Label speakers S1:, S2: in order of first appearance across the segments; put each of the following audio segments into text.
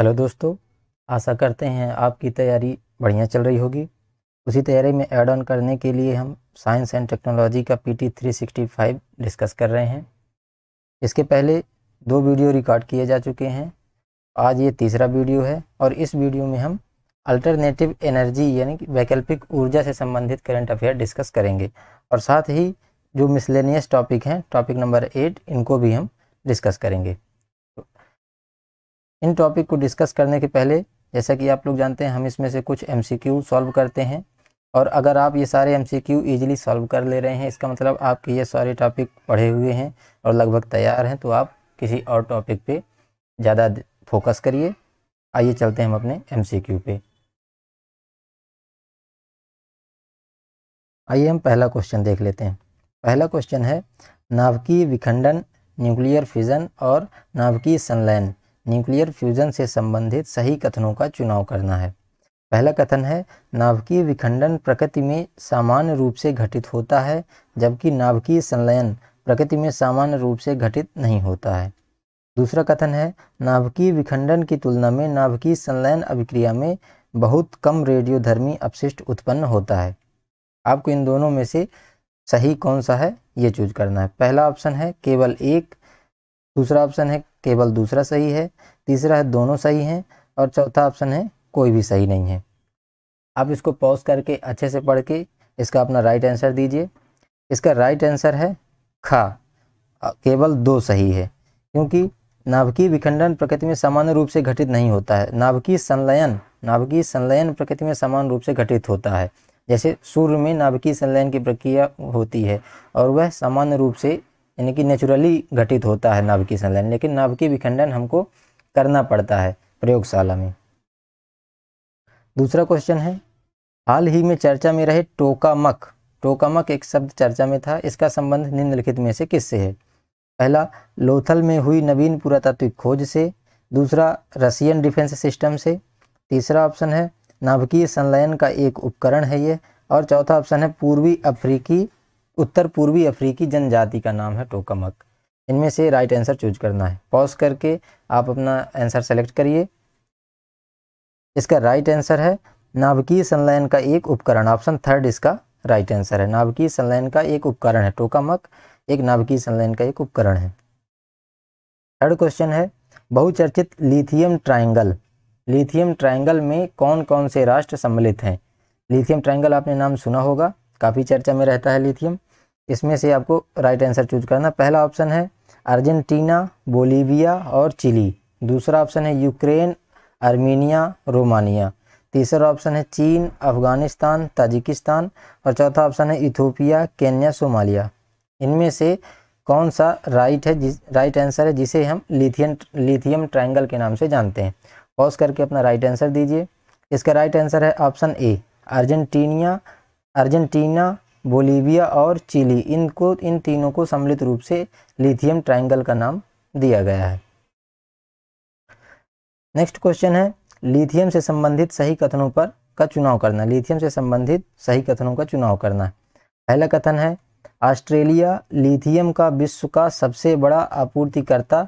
S1: Hello दोस्तों आशा करते हैं आपकी तैयारी बढ़िया चल रही होगी उसी तैयारी में ऐड ऑन करने के लिए हम साइंस एंड टेक्नोलॉजी का पीटी 365 डिस्कस कर रहे हैं इसके पहले दो वीडियो रिकॉर्ड किए जा चुके हैं आज ये तीसरा वीडियो है और इस वीडियो में हम अल्टरनेटिव एनर्जी यानी कि वैकल्पिक ऊर्जा से संबंधित करंट अफेयर डिस्कस करेंगे और साथ ही जो मिसलेनियस टॉपिक हैं टॉपिक नंबर एट इनको भी हम डिस्कस करेंगे इन टॉपिक को डिस्कस करने के पहले जैसा कि आप लोग जानते हैं हम इसमें से कुछ एम सॉल्व करते हैं और अगर आप ये सारे एम सी क्यू सॉल्व कर ले रहे हैं इसका मतलब आपके ये सारे टॉपिक पढ़े हुए हैं और लगभग तैयार हैं तो आप किसी और टॉपिक पे ज़्यादा फोकस करिए आइए चलते हैं हम अपने एम सी क्यू पे
S2: आइए हम पहला क्वेश्चन देख लेते हैं
S1: पहला क्वेश्चन है नाभिकीय विखंडन न्यूक्लियर फिजन और नाभिकीय संलयन न्यूक्लियर फ्यूजन से संबंधित सही कथनों का चुनाव करना है पहला कथन है नाभिकीय विखंडन प्रकृति में सामान्य रूप से घटित होता है जबकि नाभिकीय संलयन प्रकृति में सामान्य रूप से घटित नहीं होता है दूसरा कथन है नाभिकीय विखंडन की तुलना में नाभिकीय संलयन अभिक्रिया में बहुत कम रेडियोधर्मी अपशिष्ट उत्पन्न होता है आपको इन दोनों में से सही कौन सा है ये चूज करना है पहला ऑप्शन है केवल एक दूसरा ऑप्शन है केवल दूसरा सही है तीसरा है दोनों सही हैं और चौथा ऑप्शन है कोई भी सही नहीं है आप इसको पॉज करके अच्छे से पढ़ के इसका अपना राइट आंसर दीजिए इसका राइट आंसर है खा केवल दो सही है क्योंकि नाभिकीय विखंडन प्रकृति में सामान्य रूप से घटित नहीं होता है नाभिकीय संलयन नाभिकीय संलयन प्रकृति में समान रूप से घटित होता है जैसे सूर्य में नाभिकीय संलयन की प्रक्रिया होती है और वह सामान्य रूप से यानी कि नेचुरली घटित होता है नाभिकीय संलयन लेकिन नाभिकीय विखंडन हमको करना पड़ता है प्रयोगशाला में दूसरा क्वेश्चन है हाल ही में चर्चा में रहे टोकामक टोकामक एक शब्द चर्चा में था इसका संबंध निम्नलिखित में से किससे है पहला लोथल में हुई नवीन पुरातात्विक खोज से दूसरा रशियन डिफेंस सिस्टम से तीसरा ऑप्शन है नाभिकीय संलयन का एक उपकरण है ये और चौथा ऑप्शन है पूर्वी अफ्रीकी उत्तर पूर्वी अफ्रीकी जनजाति का नाम है टोकामक इनमें से राइट आंसर चूज करना है पॉज करके आप अपना आंसर सेलेक्ट करिए इसका राइट आंसर है नाभिकीय संलयन का एक उपकरण ऑप्शन थर्ड इसका राइट आंसर है नाभिकीय संलयन का एक उपकरण है टोकामक एक नाभिकीय संलयन का एक उपकरण है थर्ड क्वेश्चन है बहुचर्चित लिथियम ट्रायंगल लिथियम ट्रायंगल में कौन कौन से राष्ट्र सम्मिलित हैं लिथियम ट्रायंगल आपने नाम सुना होगा काफ़ी चर्चा में रहता है लिथियम इसमें से आपको राइट आंसर चूज करना पहला ऑप्शन है अर्जेंटीना बोलीविया और चिली दूसरा ऑप्शन है यूक्रेन आर्मीनिया रोमानिया तीसरा ऑप्शन है चीन अफगानिस्तान ताजिकिस्तान और चौथा ऑप्शन है इथोपिया केन्या सोमालिया इनमें से कौन सा राइट है जिस राइट आंसर है जिसे हम लिथियम लिथियम ट्रायंगल के नाम से जानते हैं पॉज करके अपना राइट आंसर दीजिए इसका राइट आंसर है option A Argentina Argentina Bolivia और चिली इनको इन तीनों को सम्मिलित रूप से लिथियम ट्रायंगल का नाम दिया गया है नेक्स्ट क्वेश्चन है लिथियम से संबंधित सही कथनों पर का चुनाव करना लिथियम से संबंधित सही कथनों का चुनाव करना पहला कथन है ऑस्ट्रेलिया लिथियम का विश्व का सबसे बड़ा आपूर्तिकर्ता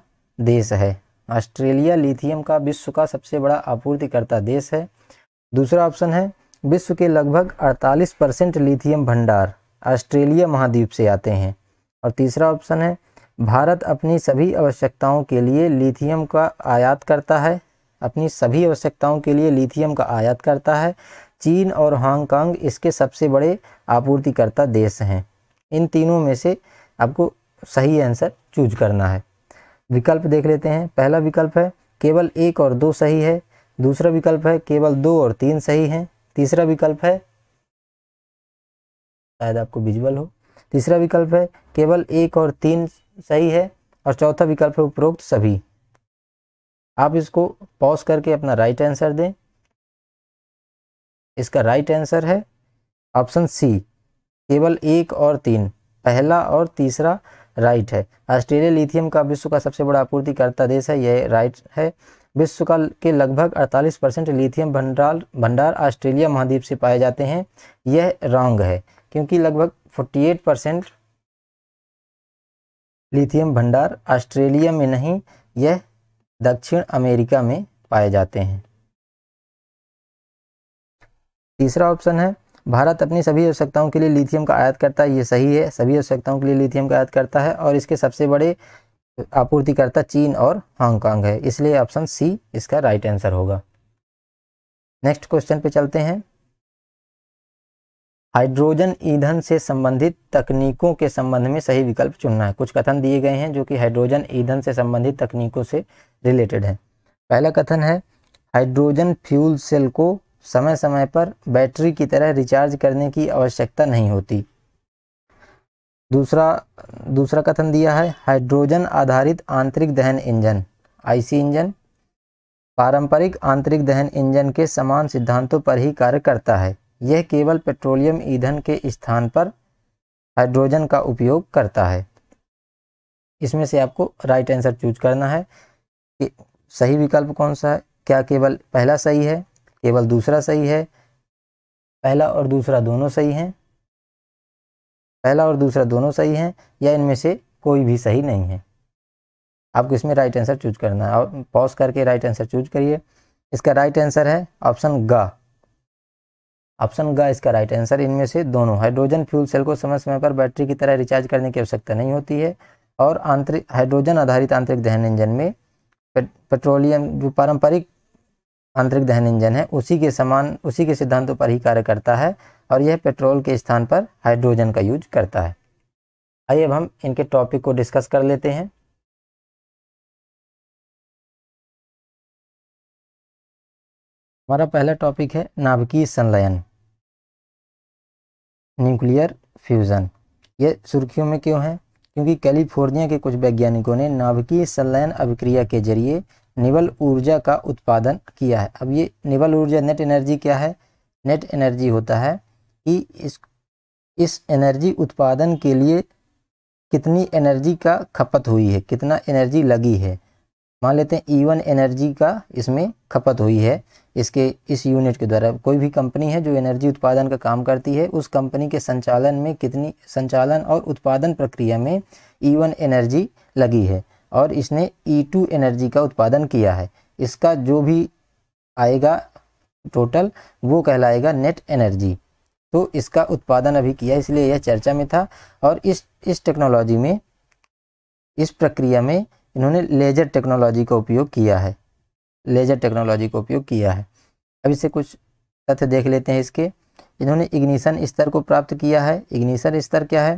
S1: देश है ऑस्ट्रेलिया लिथियम का विश्व का सबसे बड़ा आपूर्तिकर्ता देश है दूसरा ऑप्शन है विश्व के लगभग 48 परसेंट लिथियम भंडार ऑस्ट्रेलिया महाद्वीप से आते हैं और तीसरा ऑप्शन है भारत अपनी सभी आवश्यकताओं के लिए लिथियम का आयात करता है अपनी सभी आवश्यकताओं के लिए लिथियम का आयात करता है चीन और हांगकांग इसके सबसे बड़े आपूर्तिकर्ता देश हैं इन तीनों में से आपको सही आंसर चूज करना है विकल्प देख लेते हैं पहला विकल्प है केवल एक और दो सही है दूसरा विकल्प है केवल दो और तीन सही हैं तीसरा विकल्प है शायद आपको विजुअल हो तीसरा विकल्प है केवल एक और तीन सही है और चौथा विकल्प है उपरोक्त सभी आप इसको पॉज करके अपना राइट आंसर दें इसका राइट आंसर है ऑप्शन सी केवल एक और तीन पहला और तीसरा राइट है ऑस्ट्रेलिया लिथियम का विश्व का सबसे बड़ा आपूर्तिकर्ता देश है यह राइट है विश्व का के लगभग 48 परसेंट लिथियम भंडार भंडार ऑस्ट्रेलिया महाद्वीप से पाए जाते हैं यह रॉन्ग है क्योंकि लगभग 48 परसेंट लिथियम भंडार ऑस्ट्रेलिया में नहीं यह दक्षिण अमेरिका में पाए जाते हैं तीसरा ऑप्शन है भारत अपनी सभी आवश्यकताओं के लिए लिथियम का आयात करता है ये सही है सभी आवश्यकताओं के लिए लिथियम का आयात करता है और इसके सबसे बड़े आपूर्तिकर्ता चीन और हांगकांग है इसलिए ऑप्शन सी इसका राइट आंसर होगा नेक्स्ट क्वेश्चन पे चलते हैं हाइड्रोजन ईंधन से संबंधित तकनीकों के संबंध में सही विकल्प चुनना है कुछ कथन दिए गए हैं जो कि हाइड्रोजन ईंधन से संबंधित तकनीकों से रिलेटेड हैं पहला कथन है हाइड्रोजन फ्यूल सेल को समय समय पर बैटरी की तरह रिचार्ज करने की आवश्यकता नहीं होती दूसरा दूसरा कथन दिया है हाइड्रोजन आधारित आंतरिक दहन इंजन आईसी इंजन पारंपरिक आंतरिक दहन इंजन के समान सिद्धांतों पर ही कार्य करता है यह केवल पेट्रोलियम ईंधन के स्थान पर हाइड्रोजन का उपयोग करता है इसमें से आपको राइट आंसर चूज करना है कि सही विकल्प कौन सा है क्या केवल पहला सही है केवल दूसरा सही है पहला और दूसरा दोनों सही हैं पहला और दूसरा दोनों सही हैं या इनमें से कोई भी सही नहीं है आपको इसमें राइट आंसर चूज करना है और पॉज करके राइट आंसर चूज करिए इसका राइट आंसर है ऑप्शन ग ऑप्शन ग इसका राइट आंसर इनमें से दोनों हाइड्रोजन फ्यूल सेल को समय समय पर बैटरी की तरह रिचार्ज करने की आवश्यकता नहीं होती है और आंतरिक हाइड्रोजन आधारित आंतरिक दहन इंजन में पेट्रोलियम जो पारंपरिक आंतरिक दहन इंजन है उसी के समान उसी के सिद्धांतों पर ही कार्य करता है और यह पेट्रोल के स्थान पर हाइड्रोजन का यूज करता है
S2: आइए अब हम इनके टॉपिक को डिस्कस कर लेते हैं हमारा पहला टॉपिक है नाभिकीय संलयन
S1: न्यूक्लियर फ्यूज़न ये सुर्खियों में क्यों है क्योंकि कैलिफोर्निया के कुछ वैज्ञानिकों ने नाभिकीय संलयन अभिक्रिया के जरिए निवल ऊर्जा का उत्पादन किया है अब ये निवल ऊर्जा नेट एनर्जी क्या है नेट एनर्जी होता है कि इस इस एनर्जी उत्पादन के लिए कितनी एनर्जी का खपत हुई है कितना एनर्जी लगी है मान लेते हैं ईवन e एनर्जी का इसमें खपत हुई है इसके इस यूनिट के द्वारा कोई भी कंपनी है जो एनर्जी उत्पादन का काम करती है उस कंपनी के संचालन में कितनी संचालन और उत्पादन प्रक्रिया में ईवन e एनर्जी लगी है और इसने ई e टू एनर्जी का उत्पादन किया है इसका जो भी आएगा टोटल वो कहलाएगा नेट एनर्जी तो इसका उत्पादन अभी किया इसलिए यह चर्चा में था और इस इस टेक्नोलॉजी में इस प्रक्रिया में इन्होंने लेज़र टेक्नोलॉजी का उपयोग किया है लेज़र टेक्नोलॉजी का उपयोग किया है अब इसे कुछ तथ्य देख लेते हैं इसके इन्होंने इग्निशन स्तर को प्राप्त किया है इग्निशन स्तर क्या है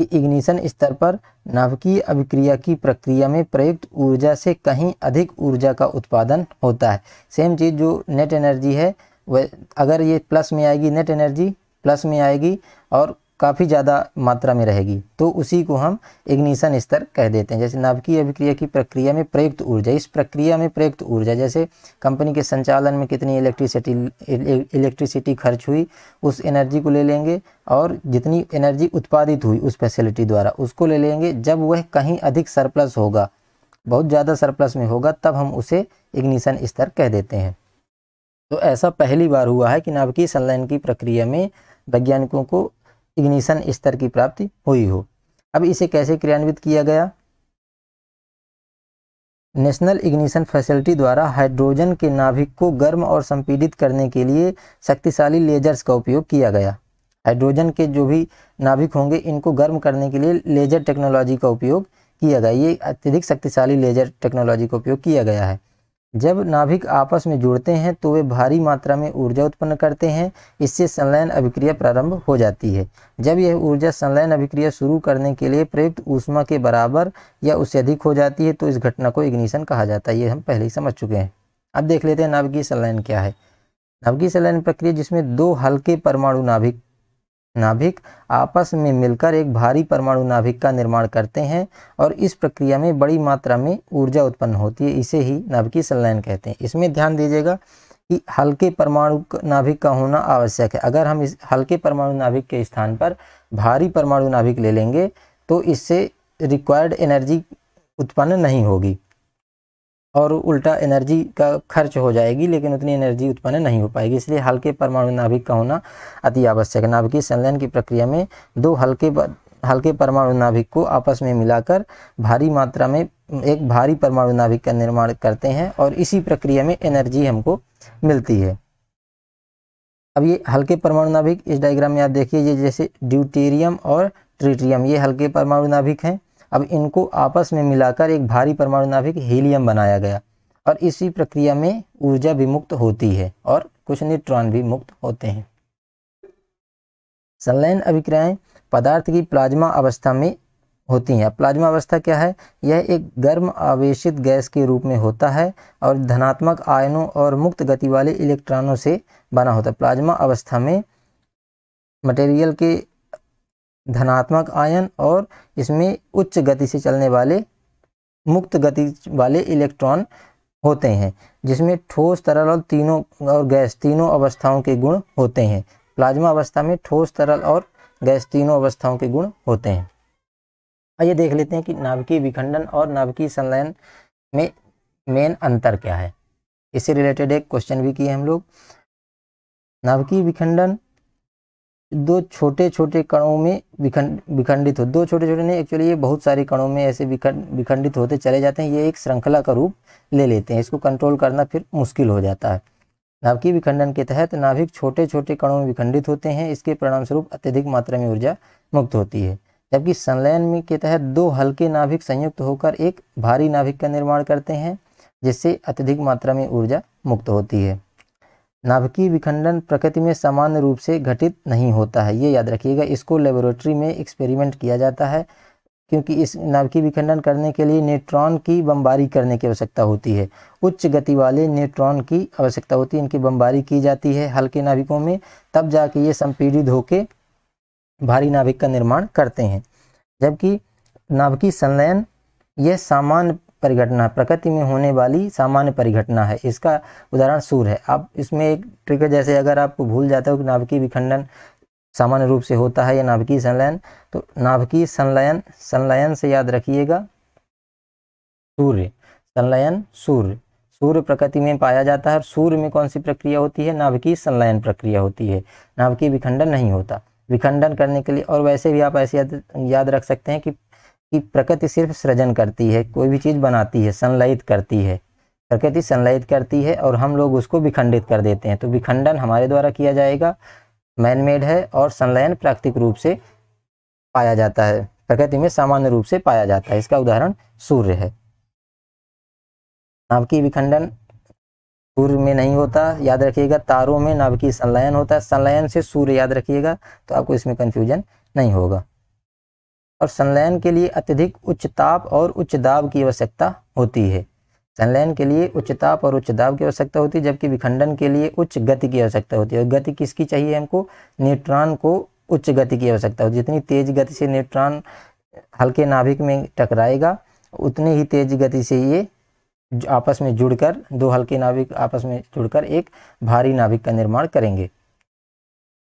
S1: कि इग्निशन स्तर पर नाभिकीय अभिक्रिया की प्रक्रिया में प्रयुक्त ऊर्जा से कहीं अधिक ऊर्जा का उत्पादन होता है सेम चीज़ जो नेट एनर्जी है अगर ये प्लस में आएगी नेट एनर्जी प्लस में आएगी और काफ़ी ज़्यादा मात्रा में रहेगी तो उसी को हम इग्निशन स्तर कह देते हैं जैसे नाभिकीय अभिक्रिया की प्रक्रिया में प्रयुक्त ऊर्जा इस प्रक्रिया में प्रयुक्त ऊर्जा जैसे कंपनी के संचालन में कितनी इलेक्ट्रिसिटी इलेक्ट्रिसिटी खर्च हुई उस एनर्जी को ले लेंगे और जितनी एनर्जी उत्पादित हुई उस फैसिलिटी द्वारा उसको ले लेंगे जब वह कहीं अधिक सरप्लस होगा बहुत ज़्यादा सरप्लस में होगा तब हम उसे इग्निशन स्तर कह देते हैं तो ऐसा पहली बार हुआ है कि नाभिकीय संलयन की प्रक्रिया में वैज्ञानिकों को इग्निशन स्तर की प्राप्ति हुई हो अब इसे कैसे क्रियान्वित किया गया नेशनल इग्निशन फैसिलिटी द्वारा हाइड्रोजन के नाभिक को गर्म और संपीड़ित करने के लिए शक्तिशाली लेजर्स का उपयोग किया गया हाइड्रोजन के जो भी नाभिक होंगे इनको गर्म करने के लिए लेजर टेक्नोलॉजी का उपयोग किया गया ये अत्यधिक शक्तिशाली लेजर टेक्नोलॉजी का उपयोग किया गया है जब नाभिक आपस में जुड़ते हैं तो वे भारी मात्रा में ऊर्जा उत्पन्न करते हैं इससे संलयन अभिक्रिया प्रारंभ हो जाती है जब यह ऊर्जा संलयन अभिक्रिया शुरू करने के लिए प्रयुक्त ऊष्मा के बराबर या उससे अधिक हो जाती है तो इस घटना को इग्निशन कहा जाता है ये हम पहले ही समझ चुके हैं अब देख लेते हैं नाभिकीय संलयन क्या है नाभिकीय संलयन प्रक्रिया जिसमें दो हल्के परमाणु नाभिक नाभिक आपस में मिलकर एक भारी परमाणु नाभिक का निर्माण करते हैं और इस प्रक्रिया में बड़ी मात्रा में ऊर्जा उत्पन्न होती है इसे ही नाभिकीय संलयन कहते हैं इसमें ध्यान दीजिएगा कि हल्के परमाणु नाभिक का होना आवश्यक है अगर हम इस हल्के परमाणु नाभिक के स्थान पर भारी परमाणु नाभिक ले लेंगे तो इससे रिक्वायर्ड एनर्जी उत्पन्न नहीं होगी और उल्टा एनर्जी का खर्च हो जाएगी लेकिन उतनी एनर्जी उत्पन्न नहीं हो पाएगी इसलिए हल्के परमाणु नाभिक का होना अति आवश्यक है नाभिकीय संलयन की प्रक्रिया में दो हल्के हल्के परमाणु नाभिक को आपस में मिलाकर भारी मात्रा में एक भारी परमाणु नाभिक का निर्माण करते हैं और इसी प्रक्रिया में एनर्जी हमको मिलती है अब ये हल्के परमाणु नाभिक इस डायग्राम में आप देखिए ये जैसे ड्यूटेरियम और ट्रिटेरियम ये हल्के परमाणु नाभिक हैं अब इनको आपस में मिलाकर एक भारी परमाणु नाभिक हीलियम बनाया गया और इसी प्रक्रिया में ऊर्जा भी मुक्त होती है और कुछ न्यूट्रॉन भी मुक्त होते हैं संलयन अभिक्रियाएं पदार्थ की प्लाज्मा अवस्था में होती हैं प्लाज्मा अवस्था क्या है यह एक गर्म आवेशित गैस के रूप में होता है और धनात्मक आयनों और मुक्त गति वाले इलेक्ट्रॉनों से बना होता है प्लाज्मा अवस्था में मटेरियल के धनात्मक आयन और इसमें उच्च गति से चलने वाले मुक्त गति वाले इलेक्ट्रॉन होते हैं जिसमें ठोस तरल और तीनों और गैस तीनों अवस्थाओं के गुण होते हैं प्लाज्मा अवस्था में ठोस तरल और गैस तीनों अवस्थाओं के गुण होते हैं आइए देख लेते हैं कि नाभिकीय विखंडन और नाभिकीय संलयन में मेन अंतर क्या है इससे रिलेटेड एक क्वेश्चन भी किए हम लोग नाभिकीय विखंडन दो छोटे छोटे कणों में विखंड विखंडित हो दो छोटे छोटे नहीं एक्चुअली ये बहुत सारे कणों में ऐसे विखंड विखंडित होते चले जाते हैं ये एक श्रृंखला का रूप ले लेते हैं इसको कंट्रोल करना फिर मुश्किल हो जाता है नाभिकीय विखंडन के तहत नाभिक छोटे छोटे कणों में विखंडित होते हैं इसके परिणाम स्वरूप अत्यधिक मात्रा में ऊर्जा मुक्त होती है जबकि संलयन में के तहत दो हल्के नाभिक संयुक्त होकर एक भारी नाभिक का निर्माण करते हैं जिससे अत्यधिक मात्रा में ऊर्जा मुक्त होती है नाभिकीय विखंडन प्रकृति में सामान्य रूप से घटित नहीं होता है ये याद रखिएगा इसको लेबोरेटरी में एक्सपेरिमेंट किया जाता है क्योंकि इस नाभिकीय विखंडन करने के लिए न्यूट्रॉन की बमबारी करने की आवश्यकता होती है उच्च गति वाले न्यूट्रॉन की आवश्यकता होती है इनकी बमबारी की जाती है हल्के नाभिकों में तब जाके ये संपीड़ित होकर भारी नाभिक का निर्माण करते हैं जबकि नाभिकीय संलयन यह सामान्य परिघटना प्रकृति में होने वाली सामान्य परिघटना है इसका उदाहरण सूर्य है आप इसमें एक ट्रिक है जैसे अगर आप भूल जाते हो कि नाभिकीय विखंडन सामान्य रूप से होता है या नाभिकीय संलयन तो नाभिकीय संलयन संलयन से याद रखिएगा सूर्य संलयन सूर्य सूर्य प्रकृति में पाया जाता है और सूर्य में कौन सी प्रक्रिया होती है नाभिकीय संलयन प्रक्रिया होती है नाभिकीय विखंडन नहीं होता विखंडन करने के लिए और वैसे भी आप ऐसे याद, याद रख सकते हैं कि कि प्रकृति सिर्फ सृजन करती है कोई भी चीज़ बनाती है संलयित करती है प्रकृति संलयित करती है और हम लोग उसको विखंडित कर देते हैं तो विखंडन हमारे द्वारा किया जाएगा मैनमेड है और संलयन प्राकृतिक रूप से पाया जाता है प्रकृति में सामान्य रूप से पाया जाता है इसका उदाहरण सूर्य है नाभिकीय विखंडन सूर्य में नहीं होता याद रखिएगा तारों में नाभिकीय संलयन होता है संलयन से सूर्य याद रखिएगा तो आपको इसमें कन्फ्यूजन नहीं होगा और संलयन के लिए अत्यधिक उच्च ताप और उच्च दाब की आवश्यकता होती है संलयन के लिए उच्च ताप और उच्च दाब की आवश्यकता होती है जबकि विखंडन के लिए उच्च गति की आवश्यकता होती है और गति किसकी चाहिए हमको न्यूट्रॉन को उच्च गति की आवश्यकता होती है जितनी तेज गति से न्यूट्रॉन हल्के नाभिक में टकराएगा उतनी ही तेज गति से ये आपस में जुड़कर दो हल्के नाभिक आपस में जुड़कर एक भारी नाभिक का निर्माण करेंगे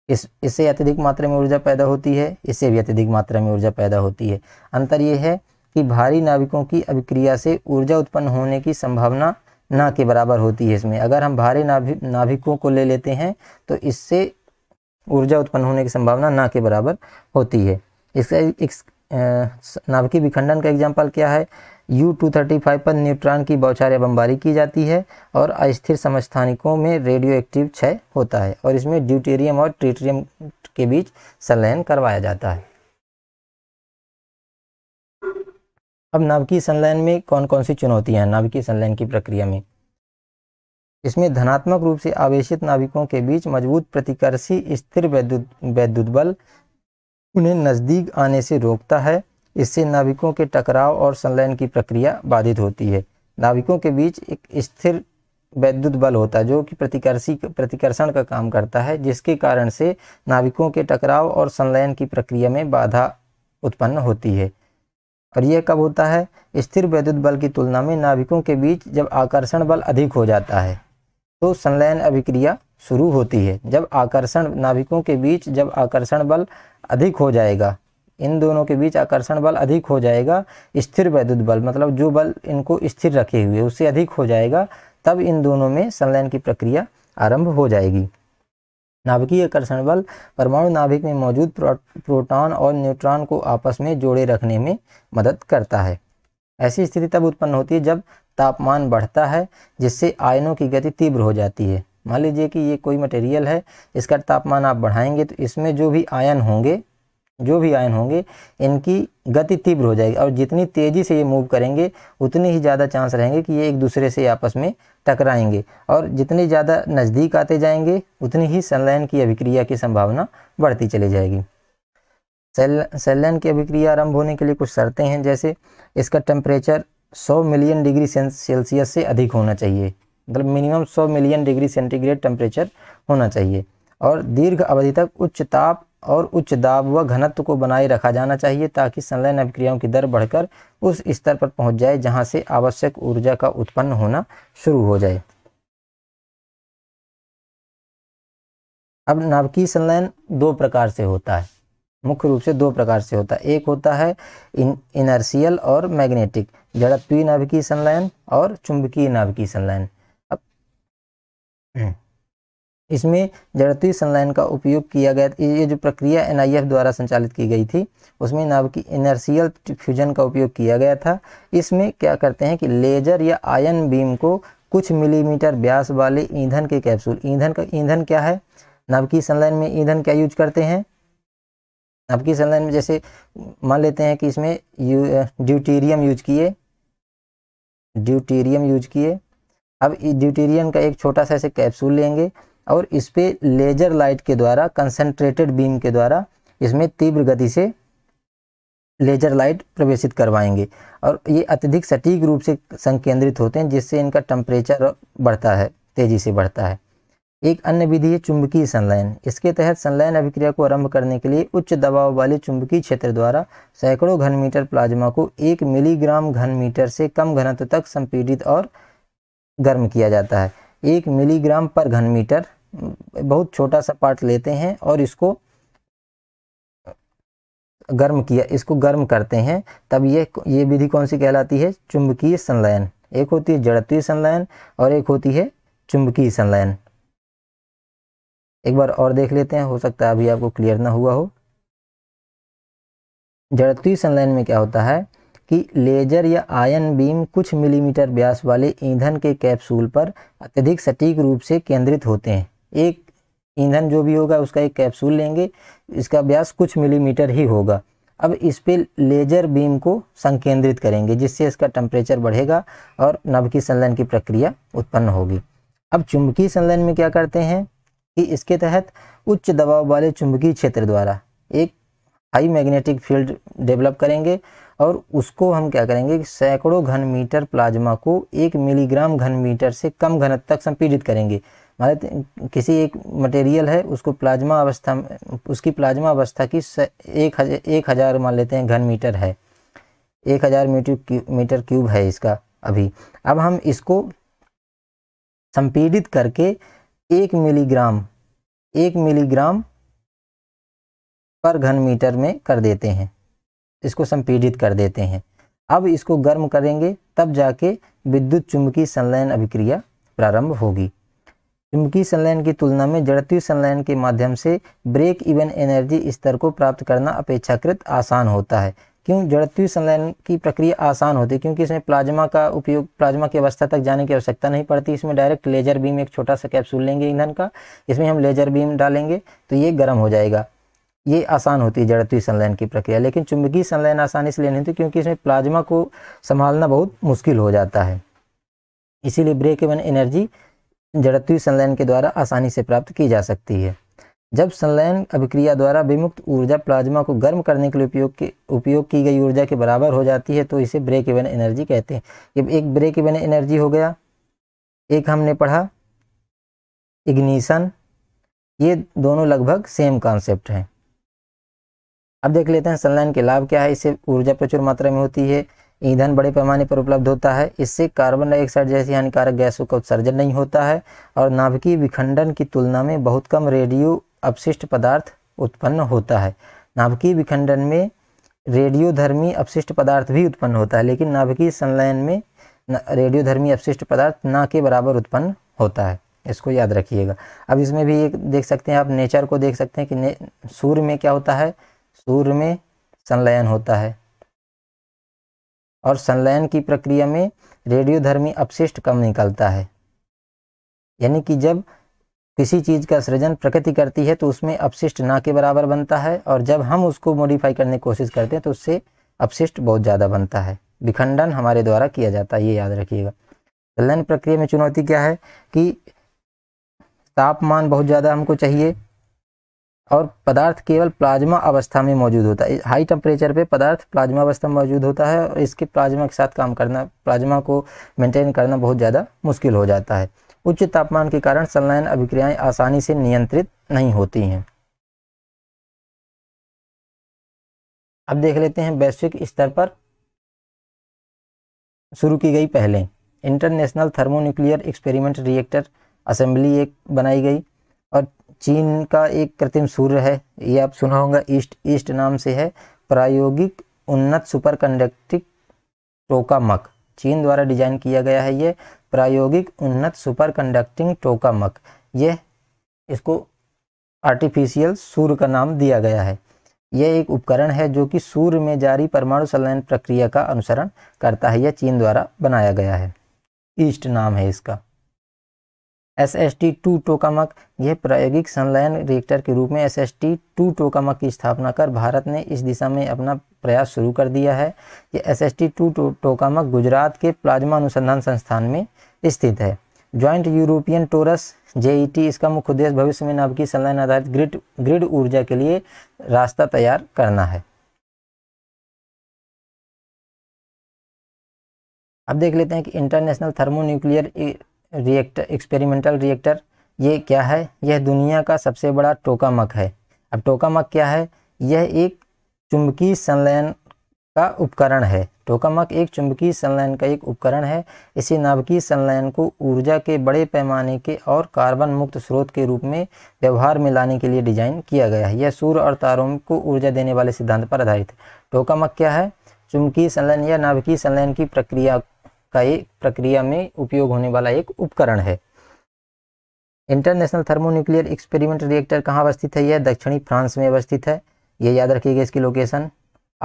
S1: इस इससे अत्यधिक मात्रा में ऊर्जा पैदा होती है इससे भी अत्यधिक मात्रा में ऊर्जा पैदा होती है अंतर यह है कि भारी नाभिकों की अभिक्रिया से ऊर्जा उत्पन्न होने की संभावना ना के बराबर होती है इसमें अगर हम भारी नाभि नाभिकों को ले लेते हैं तो इससे ऊर्जा उत्पन्न होने की संभावना ना के बराबर होती है इसका इस, नाभिकीय विखंडन का एग्जाम्पल क्या है यू टू थर्टी फाइव पर न्यूट्रॉन की बौछारिया बमबारी की जाती है और अस्थिर समस्थानिकों में रेडियो एक्टिव क्षय होता है और इसमें ड्यूटेरियम और ट्रिटेरियम के बीच संलयन करवाया जाता है अब नाभिकीय संलयन में कौन कौन सी चुनौतियां हैं नाभिकीय संलयन की प्रक्रिया में इसमें धनात्मक रूप से आवेशित नाभिकों के बीच मजबूत प्रतिकर्षी स्थिर वैद्युत वैद्युत बल उन्हें नज़दीक आने से रोकता है इससे नाविकों के टकराव और संलयन की प्रक्रिया बाधित होती है नाविकों के बीच एक स्थिर वैद्युत बल होता है जो कि प्रतिकर्षी प्रतिकर्षण का काम करता है जिसके कारण से नाविकों के टकराव और संलयन की प्रक्रिया में बाधा उत्पन्न होती है और यह कब होता है स्थिर वैद्युत बल की तुलना में नाविकों के बीच जब आकर्षण बल अधिक हो जाता है तो संलयन अभिक्रिया शुरू होती है जब आकर्षण नाविकों के बीच जब आकर्षण बल अधिक हो जाएगा इन दोनों के बीच आकर्षण बल अधिक हो जाएगा स्थिर वैद्युत बल मतलब जो बल इनको स्थिर रखे हुए उससे अधिक हो जाएगा तब इन दोनों में संलयन की प्रक्रिया आरंभ हो जाएगी नाभिकीय आकर्षण बल परमाणु नाभिक में मौजूद प्रोटॉन और न्यूट्रॉन को आपस में जोड़े रखने में मदद करता है ऐसी स्थिति तब उत्पन्न होती है जब तापमान बढ़ता है जिससे आयनों की गति तीव्र हो जाती है मान लीजिए कि ये कोई मटेरियल है इसका तापमान आप बढ़ाएंगे तो इसमें जो भी आयन होंगे जो भी आयन होंगे इनकी गति तीव्र हो जाएगी और जितनी तेज़ी से ये मूव करेंगे उतनी ही ज़्यादा चांस रहेंगे कि ये एक दूसरे से आपस में टकराएंगे और जितने ज़्यादा नज़दीक आते जाएंगे उतनी ही संलयन की अभिक्रिया की संभावना बढ़ती चली जाएगी सेल सेलन की अभिक्रिया आरंभ होने के लिए कुछ शर्तें हैं जैसे इसका टेम्परेचर 100 मिलियन डिग्री सेल्सियस से अधिक होना चाहिए मतलब minimum 100 million degree centigrade temperature होना चाहिए और दीर्घ अवधि तक उच्च ताप और उच्च दाब व घनत्व को बनाए रखा जाना चाहिए ताकि संलयन अभिक्रियाओं की दर बढ़कर उस स्तर पर पहुंच जाए जहां से आवश्यक ऊर्जा का
S2: उत्पन्न होना शुरू हो जाए
S1: अब नाभिकीय संलयन दो प्रकार से होता है मुख्य रूप से दो प्रकार से होता है एक होता है इन इनर्शियल और मैग्नेटिक जड़त्वीय नाभिकीय संलयन और चुंबकीय नाभिकीय संलयन अब हम्म। इसमें जड़ती संलयन का उपयोग किया गया ये जो प्रक्रिया एन द्वारा संचालित की गई थी उसमें नाव की इनर्सियल फ्यूजन का उपयोग किया गया था इसमें क्या करते हैं कि लेजर या आयन बीम को कुछ मिलीमीटर व्यास वाले ईंधन के कैप्सूल ईंधन का ईंधन क्या है नवकी संलयन में ईंधन क्या यूज करते हैं नवकी संलयन में जैसे मान लेते हैं कि इसमें ड्यूटीरियम यूज किए ड्यूटीरियम यूज किए अब ड्यूटीरियम का एक छोटा सा ऐसे कैप्सूल लेंगे और इस पर लेजर लाइट के द्वारा कंसनट्रेटेड बीम के द्वारा इसमें तीव्र गति से लेजर लाइट प्रवेशित करवाएंगे और ये अत्यधिक सटीक रूप से संकेंद्रित होते हैं जिससे इनका टेम्परेचर बढ़ता है तेज़ी से बढ़ता है एक अन्य विधि है चुंबकीय संलयन इसके तहत संलयन अभिक्रिया को आरंभ करने के लिए उच्च दबाव वाले चुंबकीय क्षेत्र द्वारा सैकड़ों घन मीटर प्लाज्मा को एक मिलीग्राम घन मीटर से कम घनत्व तक संपीड़ित और गर्म किया जाता है एक मिलीग्राम पर घन मीटर बहुत छोटा सा पार्ट लेते हैं और इसको गर्म किया इसको गर्म करते हैं तब ये ये विधि कौन सी कहलाती है चुंबकीय संलयन एक होती है जड़त्वीय संलयन और एक होती है चुंबकीय संलयन एक बार और देख लेते हैं हो सकता है अभी आपको क्लियर ना हुआ हो जड़त्वीय संलयन में क्या होता है कि लेजर या आयन बीम कुछ मिलीमीटर व्यास वाले ईंधन के कैप्सूल पर अत्यधिक सटीक रूप से केंद्रित होते हैं एक ईंधन जो भी होगा उसका एक कैप्सूल लेंगे इसका व्यास कुछ मिलीमीटर ही होगा अब इस पर लेजर बीम को संकेंद्रित करेंगे जिससे इसका टेम्परेचर बढ़ेगा और नभ की संलन की प्रक्रिया उत्पन्न होगी अब चुंबकीय संलन में क्या करते हैं कि इसके तहत उच्च दबाव वाले चुंबकीय क्षेत्र द्वारा एक हाई मैग्नेटिक फील्ड डेवलप करेंगे और उसको हम क्या करेंगे सैकड़ों घन मीटर प्लाज्मा को एक मिलीग्राम घन मीटर से कम घनत्व तक संपीड़ित करेंगे मतलब किसी एक मटेरियल है उसको प्लाज्मा अवस्था उसकी प्लाज्मा अवस्था की एक हज़ार एक हज़ार मान लेते हैं घन मीटर है एक हज़ार मीटर मीटर क्यूब है इसका अभी अब हम इसको संपीड़ित करके एक मिलीग्राम एक मिलीग्राम पर घन मीटर में कर देते हैं इसको संपीड़ित कर देते हैं अब इसको गर्म करेंगे तब जाके विद्युत चुंबकीय संलयन अभिक्रिया प्रारंभ होगी चुंबकीय संलयन की तुलना में जड़ती संलयन के माध्यम से ब्रेक इवन एनर्जी स्तर को प्राप्त करना अपेक्षाकृत आसान होता है क्यों जड़त्वी संलयन की प्रक्रिया आसान होती है क्योंकि इसमें प्लाज्मा का उपयोग प्लाज्मा की अवस्था तक जाने की आवश्यकता नहीं पड़ती इसमें डायरेक्ट लेजर बीम एक छोटा सा कैप्सूल लेंगे ईंधन का इसमें हम लेजर बीम डालेंगे तो ये गर्म हो जाएगा ये आसान होती है जड़त्वीय संलयन की प्रक्रिया लेकिन चुंबकीय संलयन आसान इसलिए नहीं होती तो क्योंकि इसमें प्लाज्मा को संभालना बहुत मुश्किल हो जाता है इसीलिए ब्रेक एवन एनर्जी जड़त्वीय संलयन के द्वारा आसानी से प्राप्त की जा सकती है जब संलयन अभिक्रिया द्वारा विमुक्त ऊर्जा प्लाज्मा को गर्म करने के लिए उपयोग के उपयोग की गई ऊर्जा के बराबर हो जाती है तो इसे ब्रेक इवन एनर्जी कहते हैं जब एक ब्रेक इवन एनर्जी हो गया एक हमने पढ़ा इग्निशन ये दोनों लगभग सेम कॉन्सेप्ट हैं अब देख लेते हैं सनलाइन के लाभ क्या है इससे ऊर्जा प्रचुर मात्रा में होती है ईंधन बड़े पैमाने पर उपलब्ध होता है इससे कार्बन डाइऑक्साइड जैसी हानिकारक गैसों का उत्सर्जन नहीं होता है और नाभिकीय विखंडन की तुलना में बहुत कम रेडियो अपशिष्ट पदार्थ उत्पन्न होता है नाभिकीय विखंडन में रेडियोधर्मी अपशिष्ट पदार्थ भी उत्पन्न होता है लेकिन नाभिकीय संलयन में रेडियोधर्मी अपशिष्ट पदार्थ ना के बराबर उत्पन्न होता है इसको याद रखिएगा अब इसमें भी एक देख सकते हैं आप नेचर को देख सकते हैं कि सूर्य में क्या होता है सूर्य में संलयन होता है और संलयन की प्रक्रिया में रेडियोधर्मी अपशिष्ट कम निकलता है यानी कि जब किसी चीज़ का सृजन प्रकृति करती है तो उसमें अपशिष्ट ना के बराबर बनता है और जब हम उसको मॉडिफाई करने की कोशिश करते हैं तो उससे अपशिष्ट बहुत ज़्यादा बनता है विखंडन हमारे द्वारा किया जाता है ये याद रखिएगा संलयन प्रक्रिया में चुनौती क्या है कि तापमान बहुत ज़्यादा हमको चाहिए और पदार्थ केवल प्लाज्मा अवस्था में मौजूद होता है हाई टेम्परेचर पे पदार्थ प्लाज्मा अवस्था में मौजूद होता है और इसके प्लाज्मा के साथ काम करना प्लाज्मा को मेंटेन करना बहुत ज़्यादा मुश्किल हो जाता है उच्च तापमान के कारण संलयन अभिक्रियाएं आसानी से नियंत्रित
S2: नहीं होती हैं अब देख लेते
S1: हैं वैश्विक स्तर पर शुरू की गई पहले international thermonuclear experiment reactor assembly एक बनाई गई चीन का एक कृत्रिम सूर्य है ये आप सुना होगा ईस्ट ईस्ट नाम से है प्रायोगिक उन्नत सुपर कंडक्टिव टोकामक चीन द्वारा डिजाइन किया गया है ये प्रायोगिक उन्नत सुपर कंडक्टिंग टोकामक ये इसको आर्टिफिशियल सूर्य का नाम दिया गया है यह एक उपकरण है जो कि सूर्य में जारी परमाणु संलयन प्रक्रिया का अनुसरण करता है यह चीन द्वारा बनाया गया है ईस्ट नाम है इसका S S T two tokamak यह प्रायोगिक संलयन रिएक्टर के रूप में S S T two tokamak की स्थापना कर भारत ने इस दिशा में अपना प्रयास शुरू कर दिया है ये S S T two tokamak Gujarat के प्लाज्मा अनुसंधान संस्थान में स्थित है ज्वाइंट यूरोपियन टोरस टी इसका मुख्य उद्देश्य भविष्य में की संलयन आधारित ग्रिड ग्रिड ऊर्जा के लिए रास्ता तैयार करना है
S2: अब देख लेते हैं कि international
S1: thermonuclear reactor experimental reactor ये क्या है यह दुनिया का सबसे बड़ा टोकामक है अब टोकामक क्या है यह एक चुंबकीय संलयन का उपकरण है टोकामक एक चुंबकीय संलयन का एक उपकरण है इसे नाभिकीय संलयन को ऊर्जा के बड़े पैमाने के और कार्बन मुक्त स्रोत के रूप में व्यवहार में लाने के लिए डिजाइन किया गया है यह सूर्य और तारों को ऊर्जा देने वाले सिद्धांत पर आधारित है टोकामक क्या है चुंबकीय संलयन या नाभिकीय संलयन की प्रक्रिया का एक प्रक्रिया में उपयोग होने वाला एक उपकरण है इंटरनेशनल थर्मोन्यूक्लियर एक्सपेरिमेंट रिएक्टर कहाँ अवस्थित है यह दक्षिणी फ्रांस में अवस्थित है ये याद रखिएगा इसकी location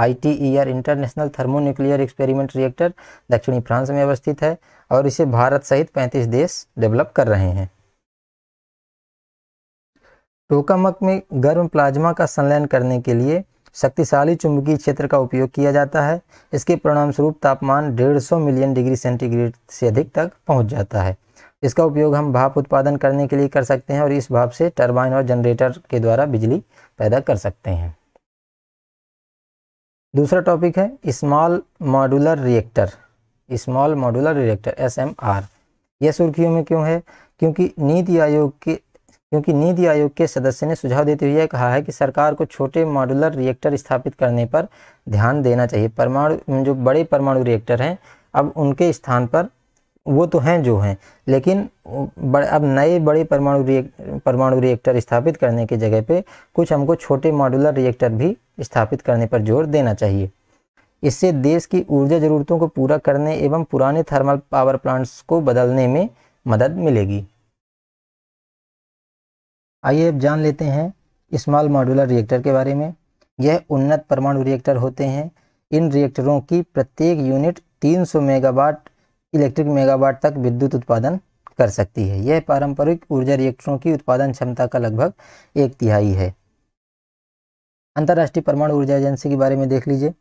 S1: I T E R international thermonuclear experiment reactor दक्षिणी फ्रांस में अवस्थित है और इसे भारत सहित 35 देश डेवलप कर रहे हैं टोकामक में गर्म प्लाज्मा का संलयन करने के लिए शक्तिशाली चुंबकीय क्षेत्र का उपयोग किया जाता है इसके परिणाम स्वरूप तापमान 150 मिलियन डिग्री सेंटीग्रेड से अधिक तक पहुंच जाता है इसका उपयोग हम भाप उत्पादन करने के लिए कर सकते हैं और इस भाप से टरबाइन और जनरेटर के द्वारा बिजली पैदा कर सकते हैं दूसरा टॉपिक है small modular reactor small modular reactor S M R यह सुर्खियों में क्यों है क्योंकि नीति आयोग के क्योंकि नीति आयोग के सदस्य ने सुझाव देते हुए कहा है कि सरकार को छोटे मॉडुलर रिएक्टर स्थापित करने पर ध्यान देना चाहिए परमाणु जो बड़े परमाणु रिएक्टर हैं अब उनके स्थान पर वो तो हैं जो हैं लेकिन बड़े अब नए बड़े परमाणु रिए परमाणु रिएक्टर स्थापित करने की जगह पे कुछ हमको छोटे मॉडुलर रिएक्टर भी स्थापित करने पर जोर देना चाहिए इससे देश की ऊर्जा ज़रूरतों को पूरा करने एवं पुराने थर्मल पावर प्लांट्स को बदलने में मदद मिलेगी आइए अब जान लेते हैं स्मॉल मॉड्यूलर रिएक्टर के बारे में यह उन्नत परमाणु रिएक्टर होते हैं इन रिएक्टरों की प्रत्येक यूनिट 300 मेगावाट इलेक्ट्रिक मेगावाट तक विद्युत उत्पादन कर सकती है यह पारंपरिक ऊर्जा रिएक्टरों की उत्पादन क्षमता का लगभग एक तिहाई है अंतर्राष्ट्रीय परमाणु ऊर्जा एजेंसी के बारे में देख लीजिए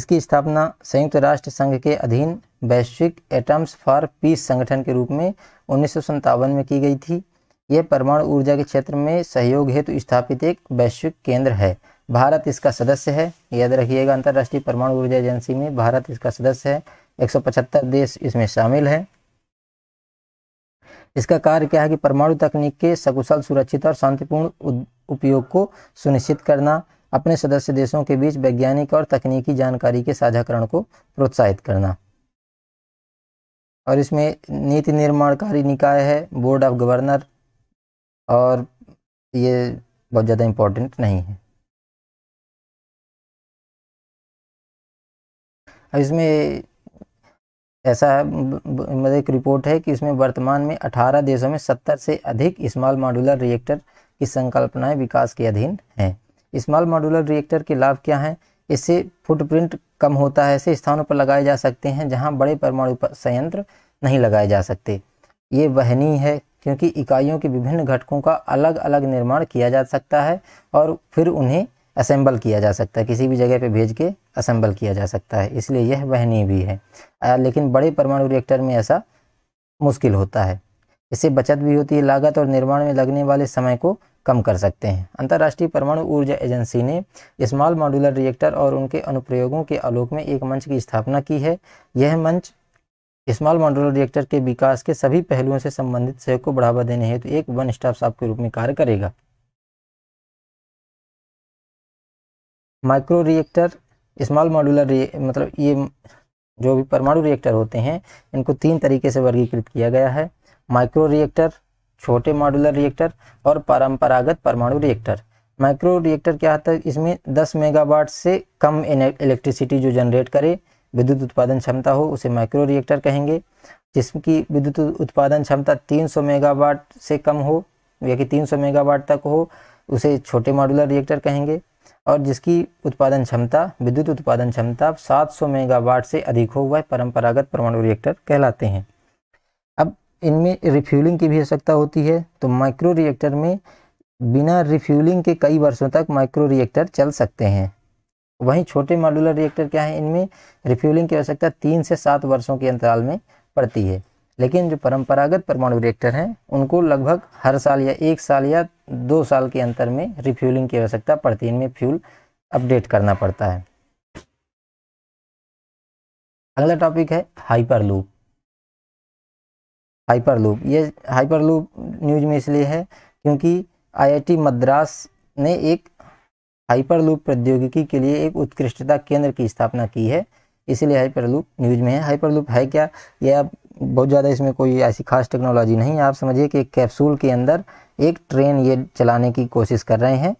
S1: इसकी स्थापना संयुक्त राष्ट्र संघ के अधीन वैश्विक एटम्स फॉर पीस संगठन के रूप में उन्नीस में की गई थी यह परमाणु ऊर्जा के क्षेत्र में सहयोग हेतु तो स्थापित एक वैश्विक केंद्र है भारत इसका सदस्य है याद रखिएगा अंतर्राष्ट्रीय परमाणु ऊर्जा एजेंसी में भारत इसका सदस्य है 175 देश इसमें शामिल है इसका कार्य क्या है कि परमाणु तकनीक के सकुशल सुरक्षित और शांतिपूर्ण उपयोग को सुनिश्चित करना अपने सदस्य देशों के बीच वैज्ञानिक और तकनीकी जानकारी के साझाकरण को प्रोत्साहित करना और इसमें नीति निर्माणकारी निकाय है बोर्ड ऑफ गवर्नर और ये
S2: बहुत ज़्यादा इम्पोर्टेंट नहीं है
S1: अब इसमें ऐसा मतलब एक रिपोर्ट है कि इसमें वर्तमान में 18 देशों में 70 से अधिक स्मॉल मॉड्यूलर रिएक्टर की संकल्पनाएं विकास के अधीन हैं स्मॉल मॉड्यूलर रिएक्टर के लाभ क्या हैं इससे फुटप्रिंट कम होता है ऐसे स्थानों पर लगाए जा सकते हैं जहाँ बड़े परमाणु संयंत्र नहीं लगाए जा सकते ये वहनी है क्योंकि इकाइयों के विभिन्न घटकों का अलग अलग निर्माण किया जा सकता है और फिर उन्हें असेंबल किया जा सकता है किसी भी जगह पे भेज के असेंबल किया जा सकता है इसलिए यह वहनीय भी है आ, लेकिन बड़े परमाणु रिएक्टर में ऐसा मुश्किल होता है इससे बचत भी होती है लागत और निर्माण में लगने वाले समय को कम कर सकते हैं अंतर्राष्ट्रीय परमाणु ऊर्जा एजेंसी ने स्मॉल मॉड्यूलर रिएक्टर और उनके अनुप्रयोगों के आलोक में एक मंच की स्थापना की है यह मंच स्मॉल मॉडुलर रिएक्टर के विकास के सभी पहलुओं से संबंधित सहयोग को बढ़ावा देने हेतु तो एक वन स्टॉप साफ के रूप में कार्य करेगा
S2: माइक्रो रिएक्टर स्मॉल
S1: मॉडुलर मतलब ये जो भी परमाणु रिएक्टर होते हैं इनको तीन तरीके से वर्गीकृत किया गया है माइक्रो रिएक्टर छोटे मॉडुलर रिएक्टर और परंपरागत परमाणु रिएक्टर माइक्रो रिएक्टर क्या होता है तो इसमें 10 मेगावाट से कम इलेक्ट्रिसिटी जो जनरेट करे विद्युत उत्पादन क्षमता हो उसे माइक्रो रिएक्टर कहेंगे जिसकी विद्युत उत्पादन क्षमता 300 मेगावाट से कम हो या कि 300 मेगावाट तक हो उसे छोटे मॉडुलर रिएक्टर कहेंगे और जिसकी उत्पादन क्षमता विद्युत उत्पादन क्षमता 700 मेगावाट से अधिक हो वह परंपरागत परमाणु रिएक्टर कहलाते हैं अब इनमें रिफ्यूलिंग की भी आवश्यकता होती है तो माइक्रो रिएक्टर में बिना रिफ्यूलिंग के कई वर्षों तक माइक्रो रिएक्टर चल सकते हैं वहीं छोटे मॉड्यूलर रिएक्टर क्या है इनमें रिफ्यूलिंग की आवश्यकता तीन से सात वर्षों के अंतराल में पड़ती है लेकिन जो परंपरागत परमाणु रिएक्टर हैं उनको लगभग हर साल या एक साल या दो साल के अंतर में रिफ्यूलिंग की आवश्यकता पड़ती है इनमें फ्यूल अपडेट करना पड़ता है
S2: अगला टॉपिक है हाइपर लूप
S1: हाइपर लूप ये हाइपर लूप न्यूज में इसलिए है क्योंकि आईआईटी मद्रास ने एक हाइपरलूप प्रौद्योगिकी के लिए एक उत्कृष्टता केंद्र की स्थापना की है इसीलिए हाइपरलूप न्यूज में है हाइपरलूप है क्या यह अब बहुत ज़्यादा इसमें कोई ऐसी खास टेक्नोलॉजी नहीं है आप समझिए कि एक कैप्सूल के अंदर एक ट्रेन ये चलाने की कोशिश कर रहे हैं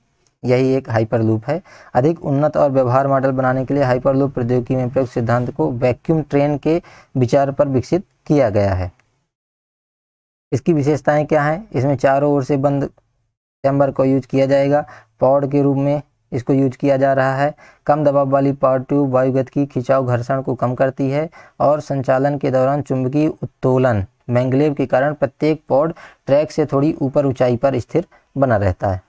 S1: यही एक हाइपरलूप है अधिक उन्नत और व्यवहार मॉडल बनाने के लिए हाइपरलूप प्रौद्योगिकी में प्रयुक्त सिद्धांत को वैक्यूम ट्रेन के विचार पर विकसित किया गया है इसकी विशेषताएं क्या हैं इसमें चारों ओर से बंद चैम्बर को यूज किया जाएगा पॉड के रूप में इसको यूज किया जा रहा है कम दबाव वाली पावर ट्यूब वायुगत की खिंचाव घर्षण को कम करती है और संचालन के दौरान चुंबकीय उत्तोलन मैंगलेव के कारण प्रत्येक पॉड ट्रैक से थोड़ी ऊपर ऊंचाई पर स्थिर बना रहता है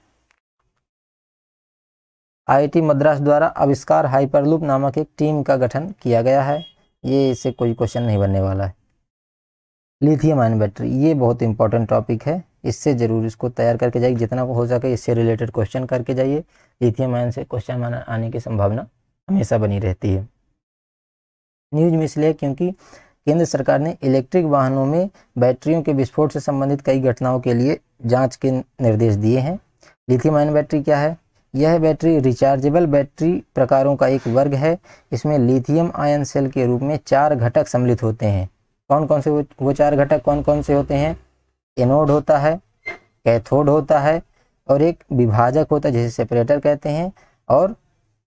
S1: आईआईटी मद्रास द्वारा आविष्कार हाइपरलूप नामक एक टीम का गठन किया गया है ये इससे कोई क्वेश्चन नहीं बनने वाला है लिथियम आयन बैटरी ये बहुत इंपॉर्टेंट टॉपिक है इससे ज़रूर इसको तैयार करके जाइए जितना हो सके इससे रिलेटेड क्वेश्चन करके जाइए लिथियम आयन से क्वेश्चन आने की संभावना हमेशा बनी रहती है न्यूज में इसलिए क्योंकि केंद्र सरकार ने इलेक्ट्रिक वाहनों में बैटरियों के विस्फोट से संबंधित कई घटनाओं के लिए जांच के निर्देश दिए हैं लिथियम आयन बैटरी क्या है यह बैटरी रिचार्जेबल बैटरी प्रकारों का एक वर्ग है इसमें लिथियम आयन सेल के रूप में चार घटक सम्मिलित होते हैं कौन कौन से वो चार घटक कौन कौन से होते हैं एनोड होता है कैथोड होता है और एक विभाजक होता है जिसे सेपरेटर कहते हैं और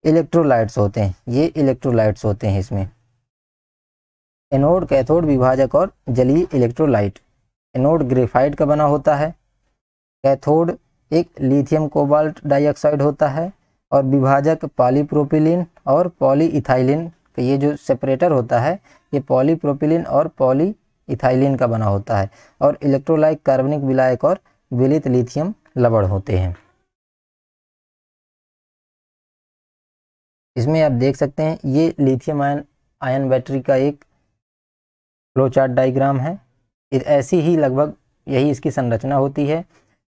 S1: इलेक्ट्रोलाइट्स होते हैं ये इलेक्ट्रोलाइट्स होते हैं इसमें एनोड कैथोड विभाजक और जलीय इलेक्ट्रोलाइट एनोड ग्रेफाइट का बना होता है कैथोड एक लिथियम कोबाल्ट डाइऑक्साइड होता है और विभाजक पॉलीप्रोपिलिन और पॉलीइथाइलिन ये जो सेपरेटर होता है ये पॉलीप्रोपिलिन और पॉली इथाइलिन का बना होता है और इलेक्ट्रोलाइट कार्बनिक विलायक और विलित लिथियम लवण होते हैं
S2: इसमें आप देख सकते हैं ये
S1: लिथियम आयन आयन बैटरी का एक फ्लोचार्ट डाइग्राम है ऐसी ही लगभग यही इसकी संरचना होती है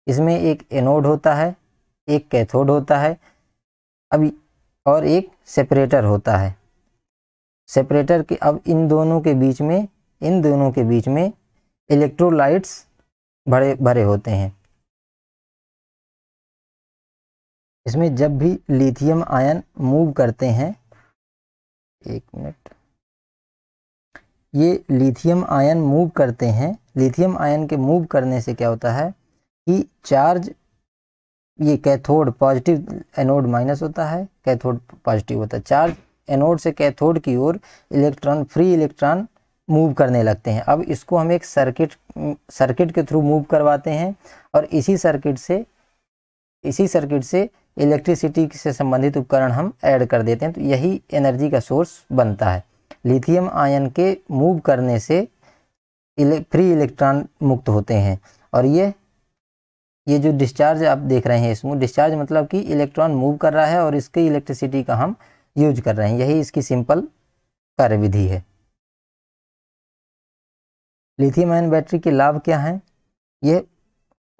S1: इसमें एक एनोड होता है एक कैथोड होता है अब और एक सेपरेटर होता है सेपरेटर के अब इन दोनों के बीच में इन दोनों के बीच में
S2: इलेक्ट्रोलाइट्स भरे भरे होते हैं इसमें जब भी लिथियम आयन मूव करते हैं
S1: एक मिनट ये लिथियम आयन मूव करते हैं लिथियम आयन के मूव करने से क्या होता है कि चार्ज ये कैथोड पॉजिटिव एनोड माइनस होता है कैथोड पॉजिटिव होता है चार्ज एनोड से कैथोड की ओर इलेक्ट्रॉन फ्री इलेक्ट्रॉन मूव करने लगते हैं अब इसको हम एक सर्किट सर्किट के थ्रू मूव करवाते हैं और इसी सर्किट से इसी सर्किट से इलेक्ट्रिसिटी से संबंधित उपकरण हम ऐड कर देते हैं तो यही एनर्जी का सोर्स बनता है लिथियम आयन के मूव करने से इले, फ्री इलेक्ट्रॉन मुक्त होते हैं और ये ये जो डिस्चार्ज आप देख रहे हैं इसमें डिस्चार्ज मतलब कि इलेक्ट्रॉन मूव कर रहा है और इसकी इलेक्ट्रिसिटी का हम यूज कर रहे हैं यही इसकी सिंपल कार्यविधि है लिथियम आयन बैटरी के लाभ क्या हैं यह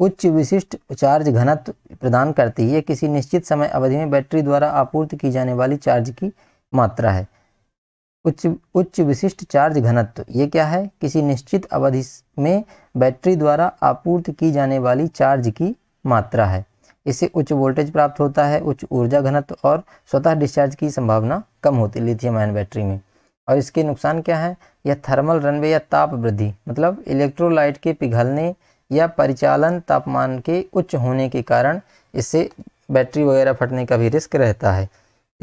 S1: उच्च विशिष्ट चार्ज घनत्व प्रदान करती है यह किसी निश्चित समय अवधि में बैटरी द्वारा आपूर्ति की जाने वाली चार्ज की मात्रा है उच्च उच्च विशिष्ट चार्ज घनत्व ये क्या है किसी निश्चित अवधि में बैटरी द्वारा आपूर्ति की जाने वाली चार्ज की मात्रा है इससे उच्च वोल्टेज प्राप्त होता है उच्च ऊर्जा घनत्व और स्वतः डिस्चार्ज की संभावना कम होती है लिथियम आयन बैटरी में और इसके नुकसान क्या है यह थर्मल रनवे या ताप वृद्धि मतलब इलेक्ट्रोलाइट के पिघलने या परिचालन तापमान के उच्च होने के कारण इससे बैटरी वगैरह फटने का भी रिस्क रहता है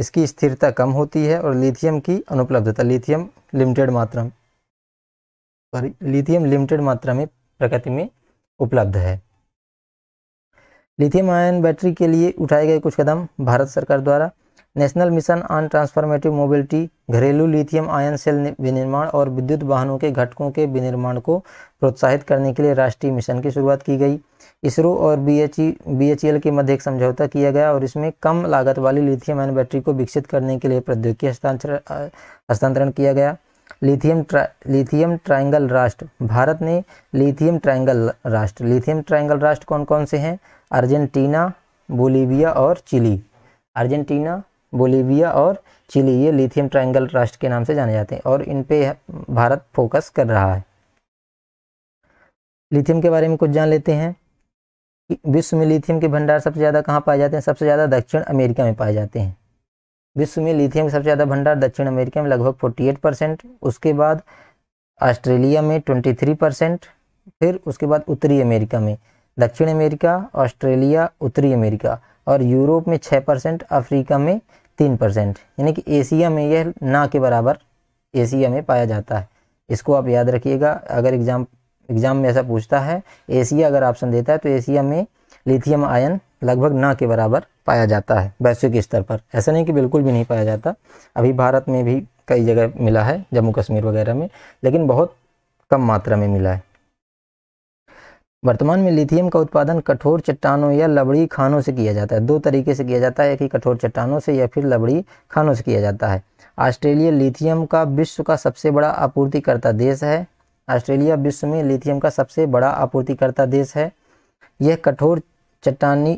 S1: इसकी स्थिरता कम होती है और लिथियम की अनुपलब्धता लिथियम लिमिटेड मात्रा में लिथियम लिमिटेड मात्रा में प्रकृति में उपलब्ध है लिथियम आयन बैटरी के लिए उठाए गए कुछ कदम भारत सरकार द्वारा national mission on transformative mobility घरेलू लिथियम आयन सेल विनिर्माण और विद्युत वाहनों के घटकों के विनिर्माण को प्रोत्साहित करने के लिए राष्ट्रीय मिशन की शुरुआत की गई इसरो और B H B H L के मध्य एक समझौता किया गया और इसमें कम लागत वाली लिथियम आयन बैटरी को विकसित करने के लिए प्रौद्योगिकी हस्तांतरण किया गया लिथियम ट्रा लिथियम ट्राइंगल राष्ट्र भारत ने लिथियम ट्राइंगल राष्ट्र लिथियम ट्राइंगल राष्ट्र कौन कौन से हैं अर्जेंटीना बोलीविया और चिली अर्जेंटीना बोलीविया और चिली ये लिथियम ट्राइंगल राष्ट्र के नाम से जाने जाते हैं और इन पे भारत फोकस कर रहा है लिथियम के बारे में कुछ जान लेते हैं विश्व में लिथियम के भंडार सबसे ज़्यादा कहाँ पाए जाते हैं सबसे ज़्यादा दक्षिण अमेरिका में पाए जाते हैं विश्व में लिथियम के सबसे ज़्यादा भंडार दक्षिण अमेरिका में लगभग 48 परसेंट उसके बाद ऑस्ट्रेलिया में 23 परसेंट फिर उसके बाद उत्तरी अमेरिका में दक्षिण अमेरिका ऑस्ट्रेलिया उत्तरी अमेरिका और यूरोप में छः परसेंट अफ्रीका में तीन परसेंट यानी कि एशिया में यह ना के बराबर एशिया में पाया जाता है इसको आप याद रखिएगा अगर एग्ज़ाम एग्ज़ाम में ऐसा पूछता है एशिया अगर ऑप्शन देता है तो एशिया में लिथियम आयन लगभग ना के बराबर पाया जाता है वैश्विक स्तर पर ऐसा नहीं कि बिल्कुल भी नहीं पाया जाता अभी भारत में भी कई जगह मिला है जम्मू कश्मीर वगैरह में लेकिन बहुत कम मात्रा में मिला है वर्तमान में लिथियम का उत्पादन कठोर चट्टानों या लबड़ी खानों से किया जाता है दो तरीके से किया जाता है एक ही कठोर चट्टानों से या फिर लबड़ी खानों से किया जाता है ऑस्ट्रेलिया लिथियम का विश्व का सबसे बड़ा आपूर्तिकर्ता देश है ऑस्ट्रेलिया विश्व में लिथियम का सबसे बड़ा आपूर्तिकर्ता देश है यह कठोर चट्टानी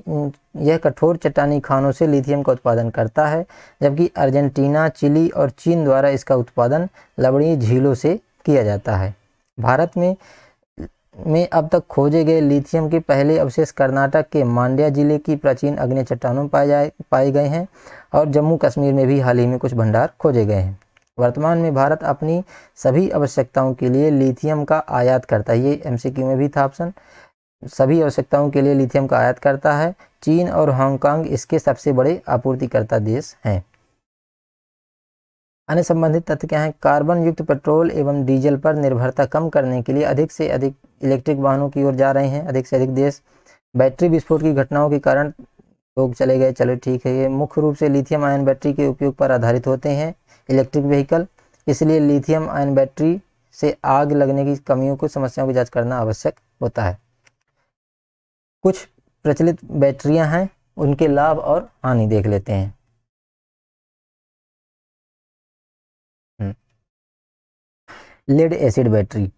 S1: यह कठोर चट्टानी खानों से लिथियम का उत्पादन करता है जबकि अर्जेंटीना चिली और चीन द्वारा इसका उत्पादन लबड़ी झीलों से किया जाता है भारत में में अब तक खोजे गए लिथियम के पहले अवशेष कर्नाटक के मांड्या जिले की प्राचीन अग्नि चट्टानों में पाए जाए पाए गए हैं और जम्मू कश्मीर में भी हाल ही में कुछ भंडार खोजे गए हैं वर्तमान में भारत अपनी सभी आवश्यकताओं के लिए लिथियम का आयात करता है ये एम में भी था ऑप्शन सभी आवश्यकताओं के लिए लिथियम का आयात करता है चीन और हांगकांग इसके सबसे बड़े आपूर्तिकर्ता देश हैं अन्य संबंधित तथ्य क्या है कार्बन युक्त पेट्रोल एवं डीजल पर निर्भरता कम करने के लिए अधिक से अधिक इलेक्ट्रिक वाहनों की ओर जा रहे हैं अधिक से अधिक देश बैटरी विस्फोट की घटनाओं के कारण लोग चले गए चलो ठीक है ये मुख्य रूप से लिथियम आयन बैटरी के उपयोग पर आधारित होते हैं इलेक्ट्रिक व्हीकल इसलिए लिथियम आयन बैटरी से आग लगने की कमियों को समस्याओं की जांच करना आवश्यक होता है कुछ प्रचलित बैटरियां हैं
S2: उनके लाभ और हानि देख लेते हैं
S1: लेड एसिड बैटरी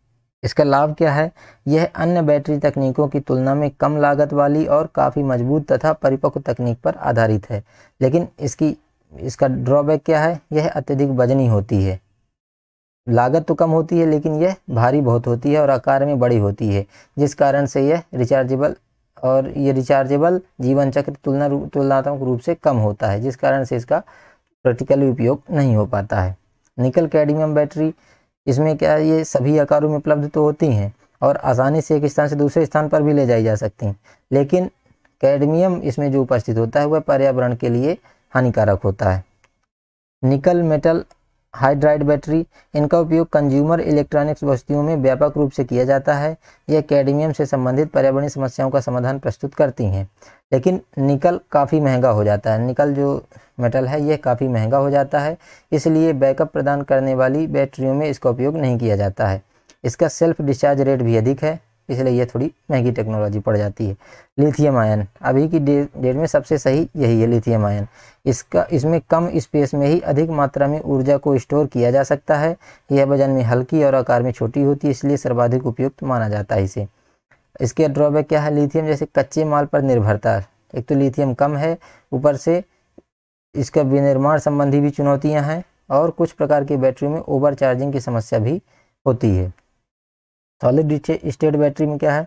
S1: इसका लाभ क्या है यह अन्य बैटरी तकनीकों की तुलना में कम लागत वाली और काफ़ी मजबूत तथा परिपक्व तकनीक पर आधारित है लेकिन इसकी इसका ड्रॉबैक क्या है यह अत्यधिक वजनी होती है लागत तो कम होती है लेकिन यह भारी बहुत होती है और आकार में बड़ी होती है जिस कारण से यह रिचार्जेबल और ये रिचार्जेबल जीवन चक्र तुलना तुलनात्मक रूप से कम होता है जिस कारण से इसका प्रैक्टिकली उपयोग नहीं हो पाता है निकल कैडमियम बैटरी इसमें क्या है ये सभी आकारों में उपलब्ध तो होती हैं और आसानी से एक स्थान से दूसरे स्थान पर भी ले जाई जा सकती हैं लेकिन कैडमियम इसमें जो उपस्थित होता है वह पर्यावरण के लिए हानिकारक होता है निकल मेटल हाइड्राइड बैटरी इनका उपयोग कंज्यूमर इलेक्ट्रॉनिक्स वस्तुओं में व्यापक रूप से किया जाता है यह कैडमियम से संबंधित पर्यावरणीय समस्याओं का समाधान प्रस्तुत करती हैं लेकिन निकल काफ़ी महंगा हो जाता है निकल जो मेटल है यह काफ़ी महंगा हो जाता है इसलिए बैकअप प्रदान करने वाली बैटरियों में इसका उपयोग नहीं किया जाता है इसका सेल्फ डिस्चार्ज रेट भी अधिक है इसलिए ये थोड़ी महंगी टेक्नोलॉजी पड़ जाती है लिथियम आयन अभी की डेट में सबसे सही यही है लिथियम आयन इसका इसमें कम स्पेस में ही अधिक मात्रा में ऊर्जा को स्टोर किया जा सकता है यह वजन में हल्की और आकार में छोटी होती है इसलिए सर्वाधिक उपयुक्त माना जाता है इसे इसके ड्रॉबैक क्या है लिथियम जैसे कच्चे माल पर निर्भरता एक तो लिथियम कम है ऊपर से इसका विनिर्माण संबंधी भी चुनौतियाँ हैं और कुछ प्रकार की बैटरी में ओवर चार्जिंग की समस्या भी होती है सॉलिड स्टेट बैटरी में क्या है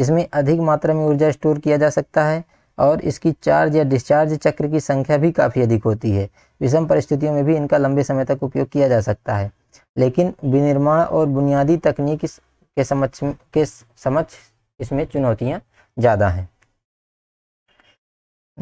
S1: इसमें अधिक मात्रा में ऊर्जा स्टोर किया जा सकता है और इसकी चार्ज या डिस्चार्ज चक्र की संख्या भी काफ़ी अधिक होती है विषम परिस्थितियों में भी इनका लंबे समय तक उपयोग किया जा सकता है लेकिन विनिर्माण और बुनियादी तकनीक के समक्ष के समक्ष इसमें चुनौतियाँ ज़्यादा हैं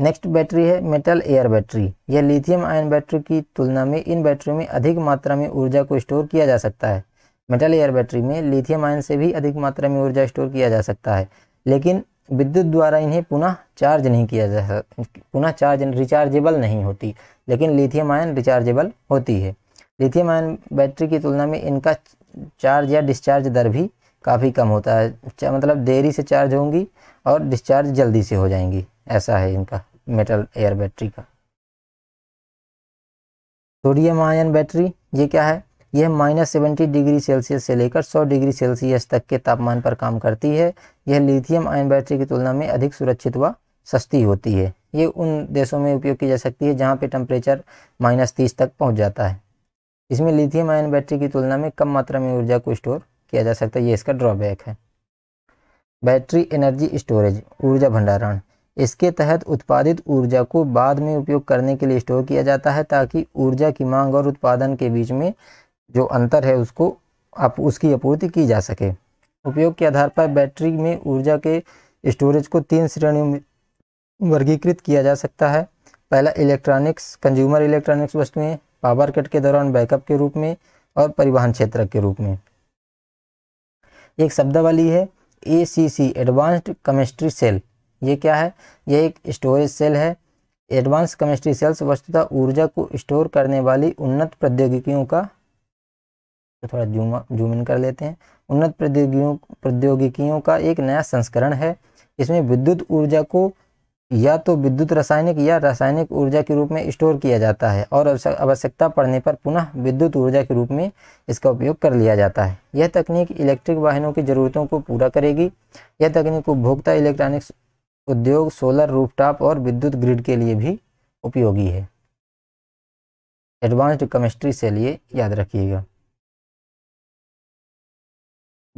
S1: नेक्स्ट बैटरी है मेटल एयर बैटरी यह लिथियम आयन बैटरी की तुलना में इन बैटरियों में अधिक मात्रा में ऊर्जा को स्टोर किया जा सकता है मेटल एयर बैटरी में लिथियम आयन से भी अधिक मात्रा में ऊर्जा स्टोर किया जा सकता है लेकिन विद्युत द्वारा इन्हें पुनः चार्ज नहीं किया जा पुनः चार्ज रिचार्जेबल नहीं होती लेकिन लिथियम आयन रिचार्जेबल होती है लिथियम आयन बैटरी की तुलना में इनका चार्ज या डिस्चार्ज दर भी काफ़ी कम होता है मतलब देरी से चार्ज होंगी और डिस्चार्ज जल्दी से हो जाएंगी ऐसा है इनका मेटल एयर बैटरी का सोडियम आयन बैटरी ये क्या है यह माइनस सेवेंटी डिग्री सेल्सियस से लेकर सौ डिग्री सेल्सियस तक के तापमान पर काम करती है यह लिथियम आयन बैटरी की तुलना में अधिक सुरक्षित व सस्ती होती है ये उन देशों में उपयोग की जा सकती है जहाँ पे टेम्परेचर माइनस तीस तक पहुँच जाता है इसमें लिथियम आयन बैटरी की तुलना में कम मात्रा में ऊर्जा को स्टोर किया जा सकता है ये इसका ड्रॉबैक है बैटरी एनर्जी स्टोरेज ऊर्जा भंडारण इसके तहत उत्पादित ऊर्जा को बाद में उपयोग करने के लिए स्टोर किया जाता है ताकि ऊर्जा की मांग और उत्पादन के बीच में जो अंतर है उसको आप उसकी आपूर्ति की जा सके उपयोग के आधार पर बैटरी में ऊर्जा के स्टोरेज को तीन श्रेणियों में वर्गीकृत किया जा सकता है पहला इलेक्ट्रॉनिक्स कंज्यूमर इलेक्ट्रॉनिक्स वस्तुएं पावर कट के दौरान बैकअप के रूप में और परिवहन क्षेत्र के रूप में एक शब्दावली है A C C advanced chemistry cell ये क्या है ये एक स्टोरेज सेल है एडवांस केमिस्ट्री सेल्स वस्तुतः ऊर्जा को स्टोर करने वाली उन्नत प्रौद्योगिकियों का तो थोड़ा जूम जूम इन कर लेते हैं उन्नत प्रौद्योगियों प्रौद्योगिकियों का एक नया संस्करण है इसमें विद्युत ऊर्जा को या तो विद्युत रासायनिक या रासायनिक ऊर्जा के रूप में स्टोर किया जाता है और आवश्यकता पड़ने पर पुनः विद्युत ऊर्जा के रूप में इसका उपयोग कर लिया जाता है यह तकनीक इलेक्ट्रिक वाहनों की ज़रूरतों को पूरा करेगी यह तकनीक उपभोक्ता इलेक्ट्रॉनिक्स उद्योग सोलर रूफटॉप और विद्युत ग्रिड के लिए भी उपयोगी है एडवांस्ड केमिस्ट्री से लिए याद रखिएगा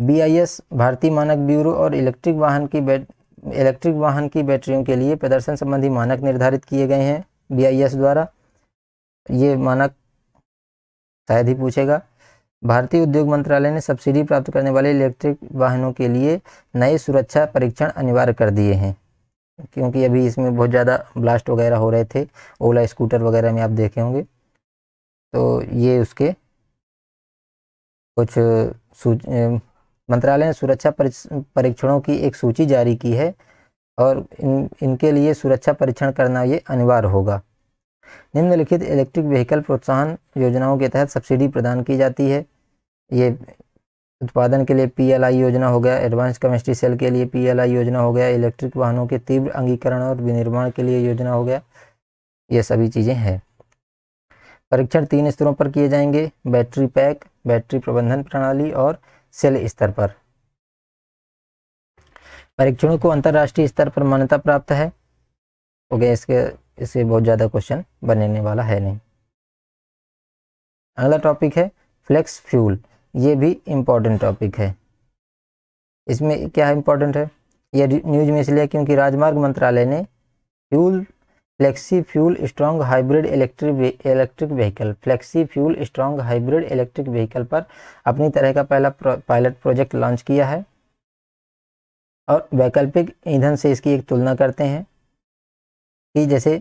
S1: बीआईएस भारतीय मानक ब्यूरो और इलेक्ट्रिक वाहन की बैट इलेक्ट्रिक वाहन की बैटरियों के लिए प्रदर्शन संबंधी मानक निर्धारित किए गए हैं बीआईएस द्वारा ये मानक शायद ही पूछेगा भारतीय उद्योग मंत्रालय ने सब्सिडी प्राप्त करने वाले इलेक्ट्रिक वाहनों के लिए नए सुरक्षा परीक्षण अनिवार्य कर दिए हैं क्योंकि अभी इसमें बहुत ज़्यादा ब्लास्ट वगैरह हो रहे थे ओला स्कूटर वगैरह में आप देखे होंगे तो ये उसके कुछ मंत्रालय ने सुरक्षा परीक्षणों की एक सूची जारी की है और इन इनके लिए सुरक्षा परीक्षण करना ये अनिवार्य होगा निम्नलिखित इलेक्ट्रिक व्हीकल प्रोत्साहन योजनाओं के तहत सब्सिडी प्रदान की जाती है ये उत्पादन के लिए पीएलआई योजना हो गया एडवांस केमिस्ट्री सेल के लिए पीएलआई योजना हो गया इलेक्ट्रिक वाहनों के तीव्र अंगीकरण और विनिर्माण के लिए योजना हो गया ये सभी चीज़ें हैं परीक्षण तीन स्तरों पर किए जाएंगे बैटरी पैक बैटरी प्रबंधन प्रणाली और सेल स्तर पर परीक्षणों को अंतर्राष्ट्रीय स्तर पर मान्यता प्राप्त है हो गया इसके इससे बहुत ज़्यादा क्वेश्चन बनने वाला है नहीं अगला टॉपिक है फ्लेक्स फ्यूल ये भी इम्पोर्टेंट टॉपिक है इसमें क्या इम्पोर्टेंट है यह न्यूज में इसलिए क्योंकि राजमार्ग मंत्रालय ने fuel flexi fuel strong hybrid electric electric vehicle flexi fuel strong hybrid electric vehicle पर अपनी तरह का पहला पायलट प्रोजेक्ट लॉन्च किया है और वैकल्पिक ईंधन से इसकी एक तुलना करते हैं कि जैसे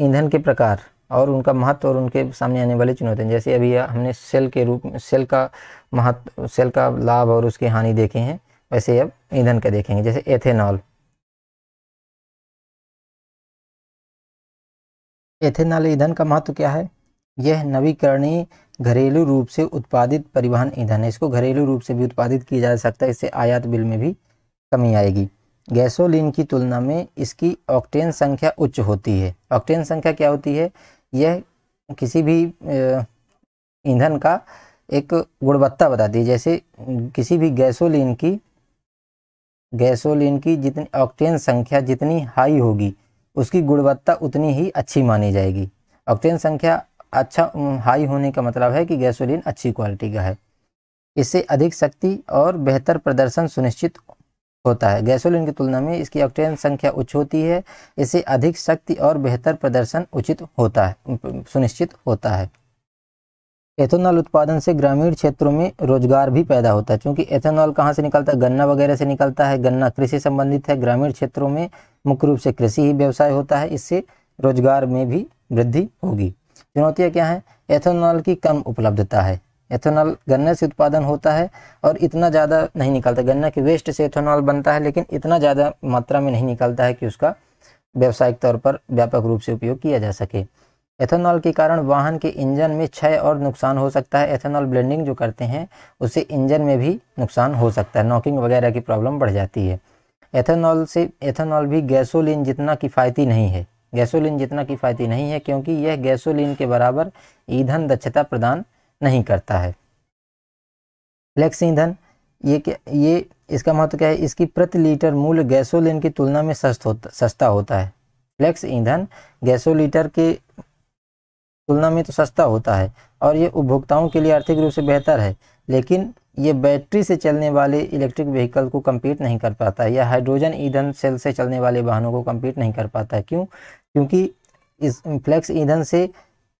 S1: ईंधन के प्रकार और उनका महत्व और उनके सामने आने वाली चुनौतियाँ जैसे अभी हमने सेल के रूप में सेल का महत्व सेल का लाभ और उसकी हानि देखे हैं वैसे अब ईंधन का देखेंगे जैसे एथेनॉल एथेनॉल ईंधन का महत्व क्या है यह नवीकरणीय घरेलू रूप से उत्पादित परिवहन ईंधन है इसको घरेलू रूप से भी उत्पादित किया जा सकता है इससे आयात बिल में भी कमी आएगी गैसोलीन की तुलना में इसकी ऑक्टेन संख्या उच्च होती है ऑक्टेन संख्या क्या होती है यह किसी भी ईंधन का एक गुणवत्ता बताती है जैसे किसी भी गैसोलीन की गैसोलीन की जितनी ऑक्टेन संख्या जितनी हाई होगी उसकी गुणवत्ता उतनी ही अच्छी मानी जाएगी ऑक्टेन संख्या अच्छा हाई होने का मतलब है कि गैसोलीन अच्छी क्वालिटी का है इससे अधिक शक्ति और बेहतर प्रदर्शन सुनिश्चित होता है गैसोलीन की तुलना में इसकी ऑक्टेन संख्या उच्च होती है इससे अधिक शक्ति और बेहतर प्रदर्शन उचित होता है सुनिश्चित होता है एथेनॉल उत्पादन से ग्रामीण क्षेत्रों में रोजगार भी पैदा होता है क्योंकि एथेनॉल कहाँ से निकलता है गन्ना वगैरह से निकलता है गन्ना कृषि संबंधित है ग्रामीण क्षेत्रों में मुख्य रूप से कृषि ही व्यवसाय होता है इससे रोजगार में भी वृद्धि होगी चुनौतियाँ क्या हैं एथेनॉल की कम उपलब्धता है एथेनॉल गन्ने से उत्पादन होता है और इतना ज़्यादा नहीं निकलता गन्ना के वेस्ट से एथेनॉल बनता है लेकिन इतना ज़्यादा मात्रा में नहीं निकलता है कि उसका व्यावसायिक तौर पर व्यापक रूप से उपयोग किया जा सके एथेनॉल के कारण वाहन के इंजन में क्षय और नुकसान हो सकता है एथेनॉल ब्लेंडिंग जो करते हैं उससे इंजन में भी नुकसान हो सकता है नॉकिंग वगैरह की प्रॉब्लम बढ़ जाती है एथेनॉल से एथेनॉल भी गैसोलिन जितना किफ़ायती नहीं है गैसोलिन जितना किफ़ायती नहीं है क्योंकि यह गैसोलिन के बराबर ईंधन दक्षता प्रदान नहीं करता है फ्लैक्स ईंधन ये क्या ये इसका महत्व क्या है इसकी प्रति लीटर मूल्य गैसोलिन की तुलना में सस्त होता सस्ता होता है फ्लैक्स ईंधन गैसोलीटर के तुलना में तो सस्ता होता है और ये उपभोक्ताओं के लिए आर्थिक रूप से बेहतर है लेकिन ये बैटरी से चलने वाले इलेक्ट्रिक व्हीकल को कम्पीट नहीं कर पाता है या हाइड्रोजन ईंधन सेल से चलने वाले वाहनों को कम्पीट नहीं कर पाता है क्यों क्योंकि इस फ्लैक्स ईंधन से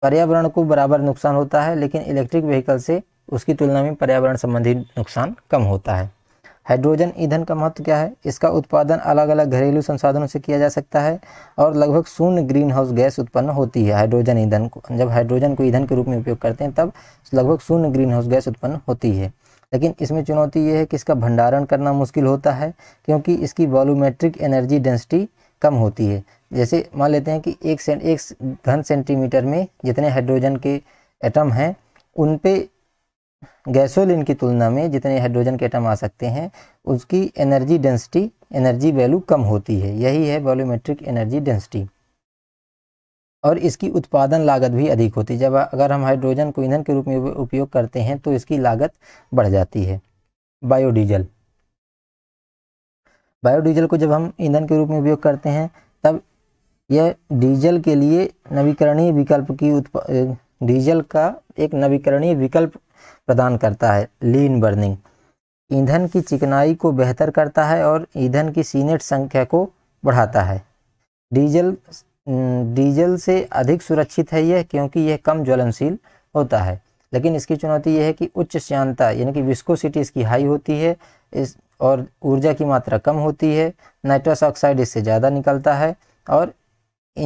S1: पर्यावरण को बराबर नुकसान होता है लेकिन इलेक्ट्रिक व्हीकल से उसकी तुलना में पर्यावरण संबंधी नुकसान कम होता है हाइड्रोजन ईंधन का महत्व क्या है इसका उत्पादन अलग अलग घरेलू संसाधनों से किया जा सकता है और लगभग शून्य ग्रीन हाउस गैस उत्पन्न होती है हाइड्रोजन ईंधन को जब हाइड्रोजन को ईंधन के रूप में उपयोग करते हैं तब लगभग शून्य ग्रीन हाउस गैस उत्पन्न होती है लेकिन इसमें चुनौती ये है कि इसका भंडारण करना मुश्किल होता है क्योंकि इसकी वॉल्यूमेट्रिक एनर्जी डेंसिटी कम होती है जैसे मान लेते हैं कि एक सेंट एक घन सेंटीमीटर में जितने हाइड्रोजन के एटम हैं उन पे गैसोलिन की तुलना में जितने हाइड्रोजन के एटम आ सकते हैं उसकी एनर्जी डेंसिटी एनर्जी वैल्यू कम होती है यही है वॉल्यूमेट्रिक एनर्जी डेंसिटी और इसकी उत्पादन लागत भी अधिक होती है जब अगर हम हाइड्रोजन को ईंधन के रूप में उपयोग करते हैं तो इसकी लागत बढ़ जाती है बायोडीजल बायोडीजल को जब हम ईंधन के रूप में उपयोग करते हैं तब यह डीजल के लिए नवीकरणीय विकल्प की डीजल का एक नवीकरणीय विकल्प प्रदान करता है लीन बर्निंग ईंधन की चिकनाई को बेहतर करता है और ईंधन की सीनेट संख्या को बढ़ाता है डीजल डीजल से अधिक सुरक्षित है यह क्योंकि यह कम ज्वलनशील होता है लेकिन इसकी चुनौती यह है कि उच्च श्यांता यानी कि विस्कोसिटी इसकी हाई होती है इस और ऊर्जा की मात्रा कम होती है नाइट्रस ऑक्साइड इससे ज़्यादा निकलता है और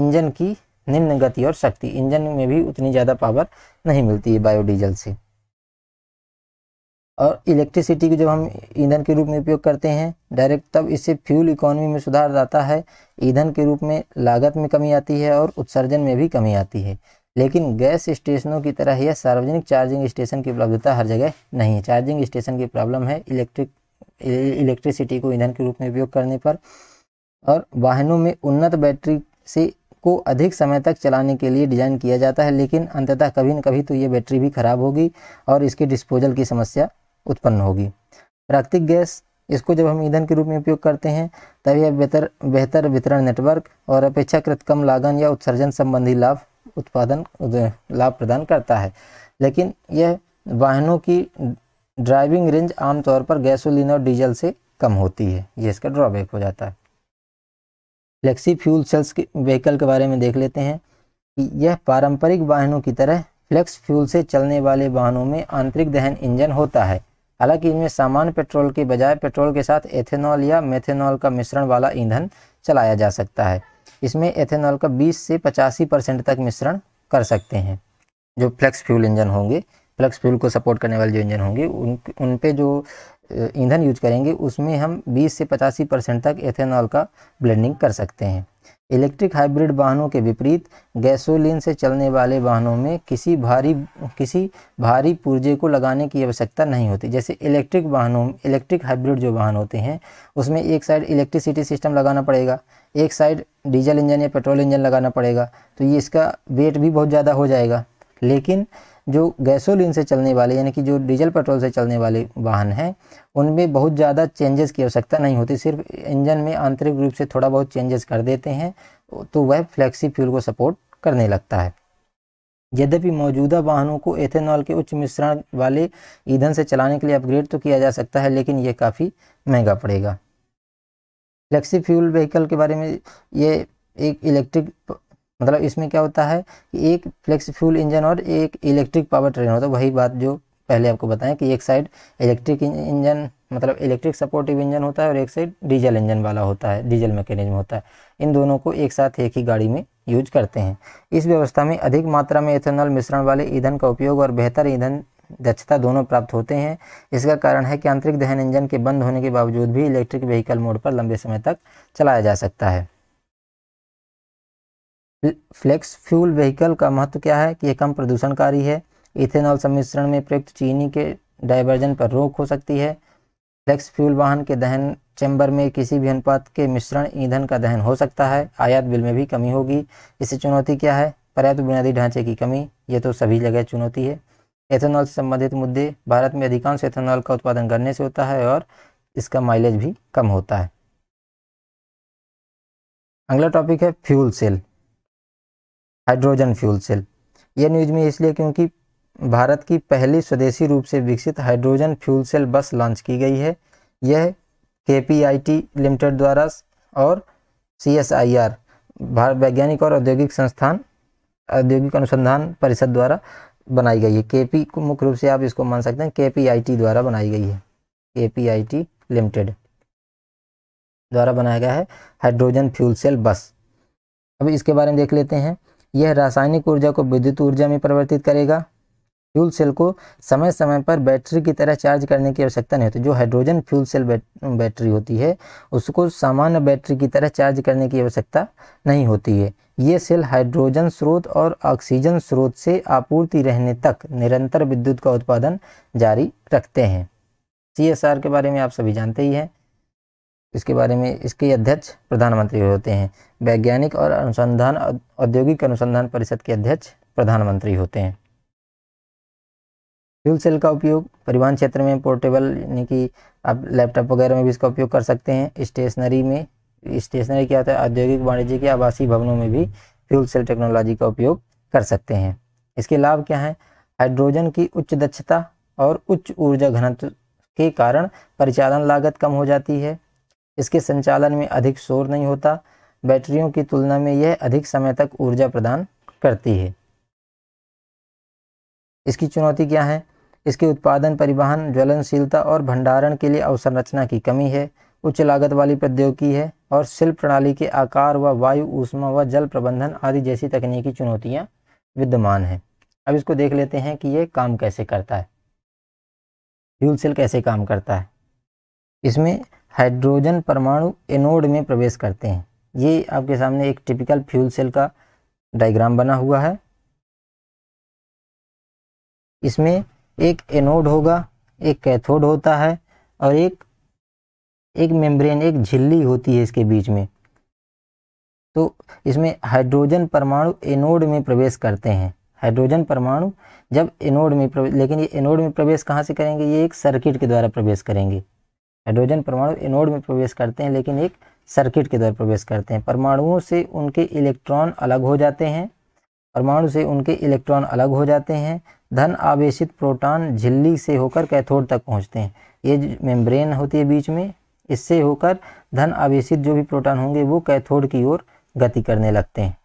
S1: इंजन की निम्न गति और शक्ति इंजन में भी उतनी ज़्यादा पावर नहीं मिलती है बायोडीजल से और इलेक्ट्रिसिटी को जब हम ईंधन के रूप में उपयोग करते हैं डायरेक्ट तब इससे फ्यूल इकोनॉमी में सुधार आता है ईंधन के रूप में लागत में कमी आती है और उत्सर्जन में भी कमी आती है लेकिन गैस स्टेशनों की तरह यह सार्वजनिक चार्जिंग स्टेशन की उपलब्धता हर जगह नहीं है चार्जिंग स्टेशन की प्रॉब्लम है इलेक्ट्रिक इलेक्ट्रिसिटी को ईंधन के रूप में उपयोग करने पर और वाहनों में उन्नत बैटरी से को अधिक समय तक चलाने के लिए डिज़ाइन किया जाता है लेकिन अंततः कभी न कभी तो ये बैटरी भी ख़राब होगी और इसके डिस्पोजल की समस्या उत्पन्न होगी प्राकृतिक गैस इसको जब हम ईंधन के रूप में उपयोग करते हैं तब यह बेहतर बेहतर वितरण नेटवर्क और अपेक्षाकृत कम लागन या उत्सर्जन संबंधी लाभ उत्पादन लाभ प्रदान करता है लेकिन यह वाहनों की ड्राइविंग रेंज आमतौर पर गैसोलीन और डीजल से कम होती है ये इसका ड्रॉबैक हो जाता है फ्लेक्सी फ्यूल सेल्स के व्हीकल के बारे में देख लेते हैं कि यह पारंपरिक वाहनों की तरह फ्लेक्स फ्यूल से चलने वाले वाहनों में आंतरिक दहन इंजन होता है हालांकि इनमें सामान्य पेट्रोल के बजाय पेट्रोल के साथ एथेनॉल या मेथेनॉल का मिश्रण वाला ईंधन चलाया जा सकता है इसमें एथेनॉल का 20 से पचासी परसेंट तक मिश्रण कर सकते हैं जो फ्लेक्स फ्यूल इंजन होंगे फ्लेक्स फ्यूल को सपोर्ट करने वाले जो इंजन होंगे उन उन पर जो ईंधन यूज करेंगे उसमें हम 20 से पचासी परसेंट तक एथेनॉल का ब्लेंडिंग कर सकते हैं इलेक्ट्रिक हाइब्रिड वाहनों के विपरीत गैसोलीन से चलने वाले वाहनों में किसी भारी किसी भारी पुर्जे को लगाने की आवश्यकता नहीं होती जैसे इलेक्ट्रिक वाहनों इलेक्ट्रिक हाइब्रिड जो वाहन होते हैं उसमें एक साइड इलेक्ट्रिसिटी सिस्टम लगाना पड़ेगा एक साइड डीजल इंजन या पेट्रोल इंजन लगाना पड़ेगा तो ये इसका वेट भी बहुत ज़्यादा हो जाएगा लेकिन जो गैसोलीन से चलने वाले यानी कि जो डीजल पेट्रोल से चलने वाले वाहन हैं उनमें बहुत ज़्यादा चेंजेस की आवश्यकता नहीं होती सिर्फ इंजन में आंतरिक रूप से थोड़ा बहुत चेंजेस कर देते हैं तो वह फ्लैक्सी फ्यूल को सपोर्ट करने लगता है यद्यपि मौजूदा वाहनों को एथेनॉल के उच्च मिश्रण वाले ईंधन से चलाने के लिए अपग्रेड तो किया जा सकता है लेकिन यह काफ़ी महंगा पड़ेगा फ्लैक्सी फ्यूल व्हीकल के बारे में ये एक इलेक्ट्रिक मतलब इसमें क्या होता है कि एक फ्लैक्सी फ्यूल इंजन और एक इलेक्ट्रिक पावर ट्रेन होता है वही बात जो पहले आपको बताएं कि एक साइड इलेक्ट्रिक इंजन मतलब इलेक्ट्रिक सपोर्टिव इंजन होता है और एक साइड डीजल इंजन वाला होता है डीजल मैकेनिज्म होता है इन दोनों को एक साथ एक ही गाड़ी में यूज करते हैं इस व्यवस्था में अधिक मात्रा में एथेनॉल मिश्रण वाले ईंधन का उपयोग और बेहतर ईंधन दक्षता दोनों प्राप्त होते हैं इसका कारण है कि आंतरिक दहन इंजन के बंद होने के बावजूद भी इलेक्ट्रिक व्हीकल मोड पर लंबे समय तक चलाया जा सकता है फ्लेक्स फ्यूल व्हीकल का महत्व क्या है कि यह कम प्रदूषणकारी है इथेनॉल सम्मिश्रण में प्रयुक्त चीनी के डाइवर्जन पर रोक हो सकती है फ्लेक्स फ्यूल वाहन के दहन चैम्बर में किसी भी अनुपात के मिश्रण ईंधन का दहन हो सकता है आयात बिल में भी कमी होगी इससे चुनौती क्या है पर्याप्त बुनियादी ढांचे की कमी ये तो सभी जगह चुनौती है एथेनॉल से संबंधित मुद्दे भारत में अधिकांश एथेनॉल का उत्पादन करने से होता है और इसका माइलेज भी कम होता है अगला टॉपिक है fuel cell hydrogen fuel cell यह न्यूज में इसलिए क्योंकि भारत की पहली स्वदेशी रूप से विकसित hydrogen fuel cell bus launch की गई है यह के पी आई टी लिमिटेड द्वारा और सी एस आई आर भारत वैज्ञानिक और औद्योगिक संस्थान औद्योगिक अनुसंधान परिषद द्वारा बनाई गई है के पी को मुख्य रूप से आप इसको मान सकते हैं के पी आई टी द्वारा बनाई गई है के पी आई टी लिमिटेड द्वारा बनाया गया है हाइड्रोजन फ्यूल सेल बस अब इसके बारे में देख लेते हैं यह रासायनिक ऊर्जा को विद्युत ऊर्जा में परिवर्तित करेगा फ्यूल सेल को समय समय पर बैटरी की तरह चार्ज करने की आवश्यकता नहीं होती जो hydrogen fuel cell bat, battery होती है उसको सामान्य बैटरी की तरह चार्ज करने की आवश्यकता नहीं होती है ये सेल हाइड्रोजन स्रोत और ऑक्सीजन स्रोत से आपूर्ति रहने तक निरंतर विद्युत का उत्पादन जारी रखते हैं सी के बारे में आप सभी जानते ही हैं इसके बारे में इसके अध्यक्ष प्रधानमंत्री होते हैं वैज्ञानिक और अनुसंधान औद्योगिक अनुसंधान परिषद के अध्यक्ष प्रधानमंत्री होते हैं फ्यूल सेल का उपयोग परिवहन क्षेत्र में पोर्टेबल यानी कि आप लैपटॉप वगैरह में भी इसका उपयोग कर सकते हैं स्टेशनरी में स्टेशनरी क्या होता है औद्योगिक वाणिज्य के आवासीय भवनों में भी फ्यूल सेल टेक्नोलॉजी का उपयोग कर सकते हैं इसके लाभ क्या है हाइड्रोजन की उच्च दक्षता और उच्च ऊर्जा घनत्व के कारण परिचालन लागत कम हो जाती है इसके संचालन में अधिक शोर नहीं होता बैटरियों की तुलना में यह अधिक समय तक ऊर्जा प्रदान करती है इसकी चुनौती क्या है इसके उत्पादन परिवहन ज्वलनशीलता और भंडारण के लिए अवसंरचना की कमी है उच्च लागत वाली प्रौद्योगिकी है और शिल्प प्रणाली के आकार व वायु ऊष्मा व जल प्रबंधन आदि जैसी तकनीकी चुनौतियाँ विद्यमान हैं अब इसको देख लेते हैं कि ये काम कैसे करता है फ्यूल सेल कैसे काम करता है इसमें हाइड्रोजन परमाणु एनोड में प्रवेश करते हैं ये आपके सामने एक टिपिकल फ्यूल सेल का डायग्राम बना हुआ है इसमें एक एनोड होगा एक कैथोड होता है और एक एक मेम्ब्रेन एक झिल्ली होती है इसके बीच में तो इसमें हाइड्रोजन परमाणु एनोड में प्रवेश करते हैं हाइड्रोजन परमाणु जब एनोड में प्रवेश लेकिन ये एनोड में प्रवेश कहाँ से करेंगे ये एक सर्किट के द्वारा प्रवेश करेंगे हाइड्रोजन परमाणु एनोड में प्रवेश करते हैं लेकिन एक सर्किट के द्वारा प्रवेश करते हैं परमाणुओं से उनके इलेक्ट्रॉन अलग हो जाते हैं परमाणु से उनके इलेक्ट्रॉन अलग हो जाते हैं धन आवेशित प्रोटॉन झिल्ली से होकर कैथोड तक पहुंचते हैं ये मेम्ब्रेन होती है बीच में इससे होकर धन आवेशित जो भी प्रोटॉन होंगे वो कैथोड की ओर गति करने लगते हैं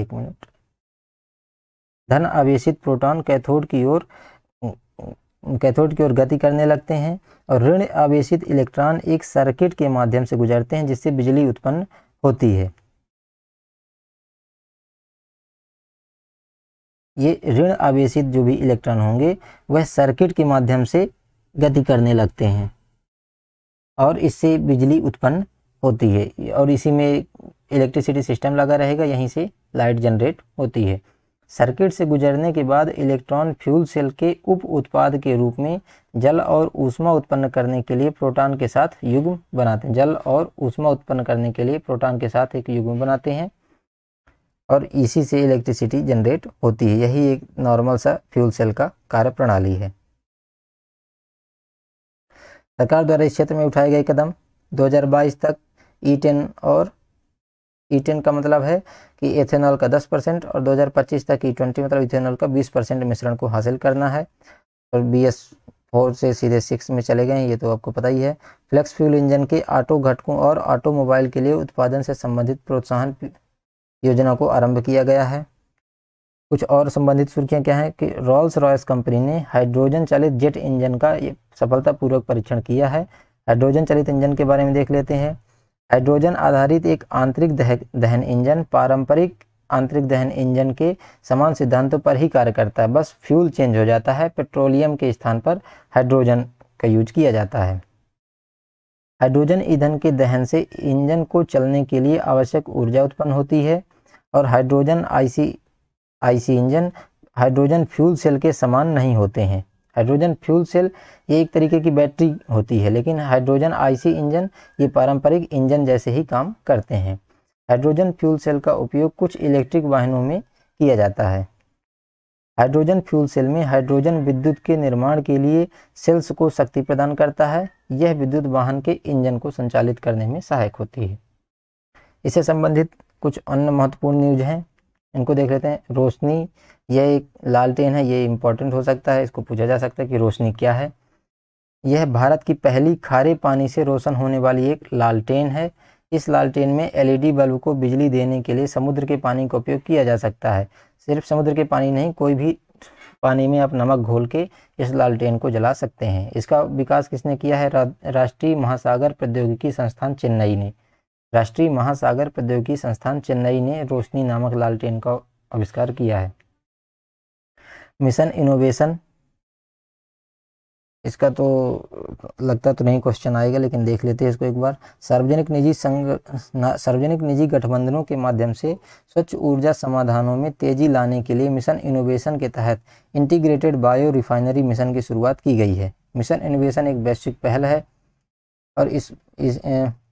S1: एक मिनट धन आवेशित प्रोटॉन कैथोड की ओर कैथोड की ओर गति करने लगते हैं और ऋण आवेशित इलेक्ट्रॉन एक सर्किट के माध्यम से गुजरते हैं जिससे
S2: बिजली उत्पन्न होती है
S1: ये ऋण आवेशित जो भी इलेक्ट्रॉन होंगे वह सर्किट के माध्यम से गति करने लगते हैं और इससे बिजली उत्पन्न होती है और इसी में इलेक्ट्रिसिटी सिस्टम लगा रहेगा यहीं से लाइट जनरेट होती है सर्किट से गुजरने के बाद इलेक्ट्रॉन फ्यूल सेल के उप उत्पाद के रूप में जल और ऊष्मा उत्पन्न करने के लिए प्रोटॉन के साथ युग्म बनाते हैं जल और ऊष्मा उत्पन्न करने के लिए प्रोटॉन के साथ एक युग्म बनाते हैं और इसी से इलेक्ट्रिसिटी जनरेट होती है यही एक नॉर्मल सा फ्यूल सेल का कार्य प्रणाली है सरकार द्वारा इस क्षेत्र में उठाए गए कदम 2022 तक ई e टेन और ईटेन e का मतलब है कि एथेनॉल का 10 परसेंट और 2025 तक ई e ट्वेंटी मतलब इथेनॉल का 20 परसेंट मिश्रण को हासिल करना है और बी एस फोर से सीधे सिक्स में चले गए ये तो आपको पता ही है फ्लेक्स फ्यूल इंजन के ऑटो घटकों और ऑटोमोबाइल के लिए उत्पादन से संबंधित प्रोत्साहन योजना को आरंभ किया गया है कुछ और संबंधित सुर्खियाँ क्या हैं कि रॉल्स रॉयस कंपनी ने हाइड्रोजन चालित जेट इंजन का सफलतापूर्वक परीक्षण किया है हाइड्रोजन चालित इंजन के बारे में देख लेते हैं हाइड्रोजन आधारित एक आंतरिक दह, दहन इंजन पारंपरिक आंतरिक दहन इंजन के समान सिद्धांतों पर ही कार्य करता है बस फ्यूल चेंज हो जाता है पेट्रोलियम के स्थान पर हाइड्रोजन का यूज किया जाता है हाइड्रोजन ईंधन के दहन से इंजन को चलने के लिए आवश्यक ऊर्जा उत्पन्न होती है और hydrogen IC IC engine hydrogen fuel cell के समान नहीं होते हैं हाइड्रोजन फ्यूल सेल ये एक तरीके की बैटरी होती है लेकिन हाइड्रोजन आईसी इंजन ये पारंपरिक इंजन जैसे ही काम करते हैं हाइड्रोजन फ्यूल सेल का उपयोग कुछ इलेक्ट्रिक वाहनों में किया जाता है हाइड्रोजन फ्यूल सेल में हाइड्रोजन विद्युत के निर्माण के लिए सेल्स को शक्ति प्रदान करता है यह विद्युत वाहन के इंजन को संचालित करने में सहायक होती है इससे संबंधित कुछ अन्य महत्वपूर्ण न्यूज हैं इनको देख लेते हैं रोशनी यह एक लालटेन है ये इम्पोर्टेंट हो सकता है इसको पूछा जा सकता है कि रोशनी क्या है यह भारत की पहली खारे पानी से रोशन होने वाली एक लालटेन है इस लालटेन में एलईडी e बल्ब को बिजली देने के लिए समुद्र के पानी का उपयोग किया जा सकता है सिर्फ समुद्र के पानी नहीं कोई भी पानी में आप नमक घोल के इस लालटेन को जला सकते हैं इसका विकास किसने किया है रा, राष्ट्रीय महासागर प्रौद्योगिकी संस्थान चेन्नई ने राष्ट्रीय महासागर प्रौद्योगिकी संस्थान चेन्नई ने रोशनी नामक लालटेन का आविष्कार किया है मिशन इनोवेशन इसका तो लगता तो नहीं क्वेश्चन आएगा लेकिन देख लेते हैं इसको एक बार सार्वजनिक निजी संघ सार्वजनिक निजी गठबंधनों के माध्यम से स्वच्छ ऊर्जा समाधानों में तेजी लाने के लिए मिशन इनोवेशन के तहत इंटीग्रेटेड बायो रिफाइनरी मिशन की शुरुआत की गई है मिशन इनोवेशन एक वैश्विक पहल है और इस, इस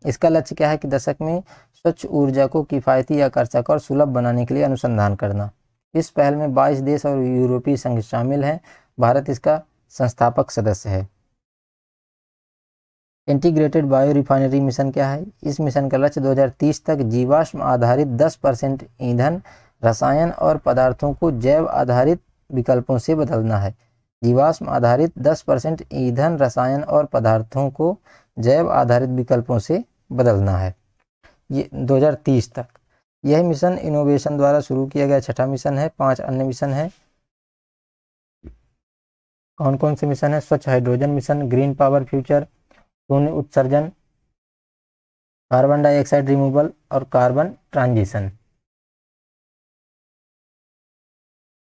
S1: इसका लक्ष्य क्या है कि दशक में स्वच्छ ऊर्जा को किफ़ायती आकर्षक और सुलभ बनाने के लिए अनुसंधान करना इस पहल में 22 देश और यूरोपीय संघ शामिल हैं भारत इसका संस्थापक सदस्य है इंटीग्रेटेड बायो रिफाइनरी मिशन क्या है इस मिशन का लक्ष्य 2030 तक जीवाश्म आधारित 10 परसेंट ईंधन रसायन और पदार्थों को जैव आधारित विकल्पों से बदलना है जीवाश्म आधारित 10 परसेंट ईंधन रसायन और पदार्थों को जैव आधारित विकल्पों से बदलना है ये 2030 तक यह मिशन इनोवेशन द्वारा शुरू किया गया छठा मिशन है पांच अन्य मिशन है कौन कौन से मिशन है स्वच्छ hydrogen
S2: mission green power future शून्य उत्सर्जन कार्बन डाइऑक्साइड रिमूवल और कार्बन ट्रांजिशन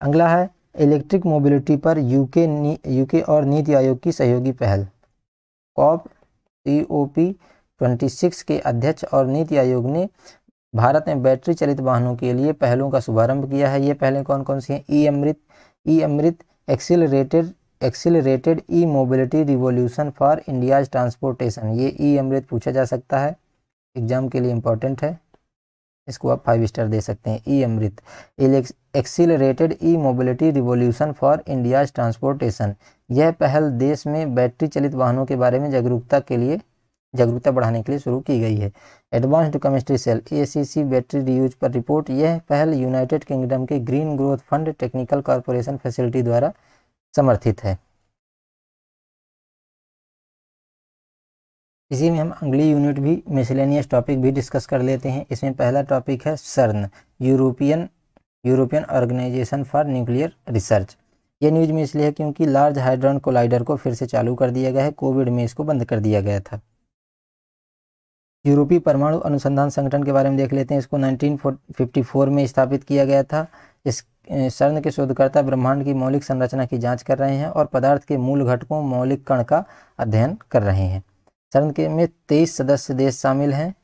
S1: अगला है इलेक्ट्रिक मोबिलिटी पर यूके यूके और नीति आयोग की सहयोगी पहल कॉप ई ओ पी 26 के अध्यक्ष और नीति आयोग ने भारत में बैटरी चलित वाहनों के लिए पहलों का शुभारंभ किया है ये पहले कौन कौन सी हैं E Amrit E Amrit accelerated accelerated E mobility revolution for India's transportation ये ई अमृत पूछा जा सकता है एग्जाम के लिए इंपॉर्टेंट है इसको आप फाइव स्टार दे सकते हैं E Amrit accelerated E mobility revolution for India's transportation यह पहल देश में बैटरी चलित वाहनों के बारे में जागरूकता के लिए जागरूकता बढ़ाने के लिए शुरू की गई है advanced chemistry cell a battery reuse पर रिपोर्ट यह पहल यूनाइटेड किंगडम के green growth fund technical corporation facility द्वारा समर्थित है इसी में हम अगली यूनिट भी मिसलेनियस टॉपिक भी डिस्कस कर लेते हैं इसमें पहला टॉपिक है CERN European European organisation for nuclear research ये न्यूज़ में इसलिए है क्योंकि लार्ज हाइड्रॉन कोलाइडर को फिर से चालू कर दिया गया है कोविड में इसको बंद कर दिया गया था यूरोपीय परमाणु अनुसंधान संगठन के बारे में देख लेते हैं इसको 1954 में स्थापित किया गया था इस शर्ण के शोधकर्ता ब्रह्मांड की मौलिक संरचना की जांच कर रहे हैं और पदार्थ के मूल घटकों मौलिक कण का अध्ययन कर रहे हैं शरण के में तेईस सदस्य देश शामिल हैं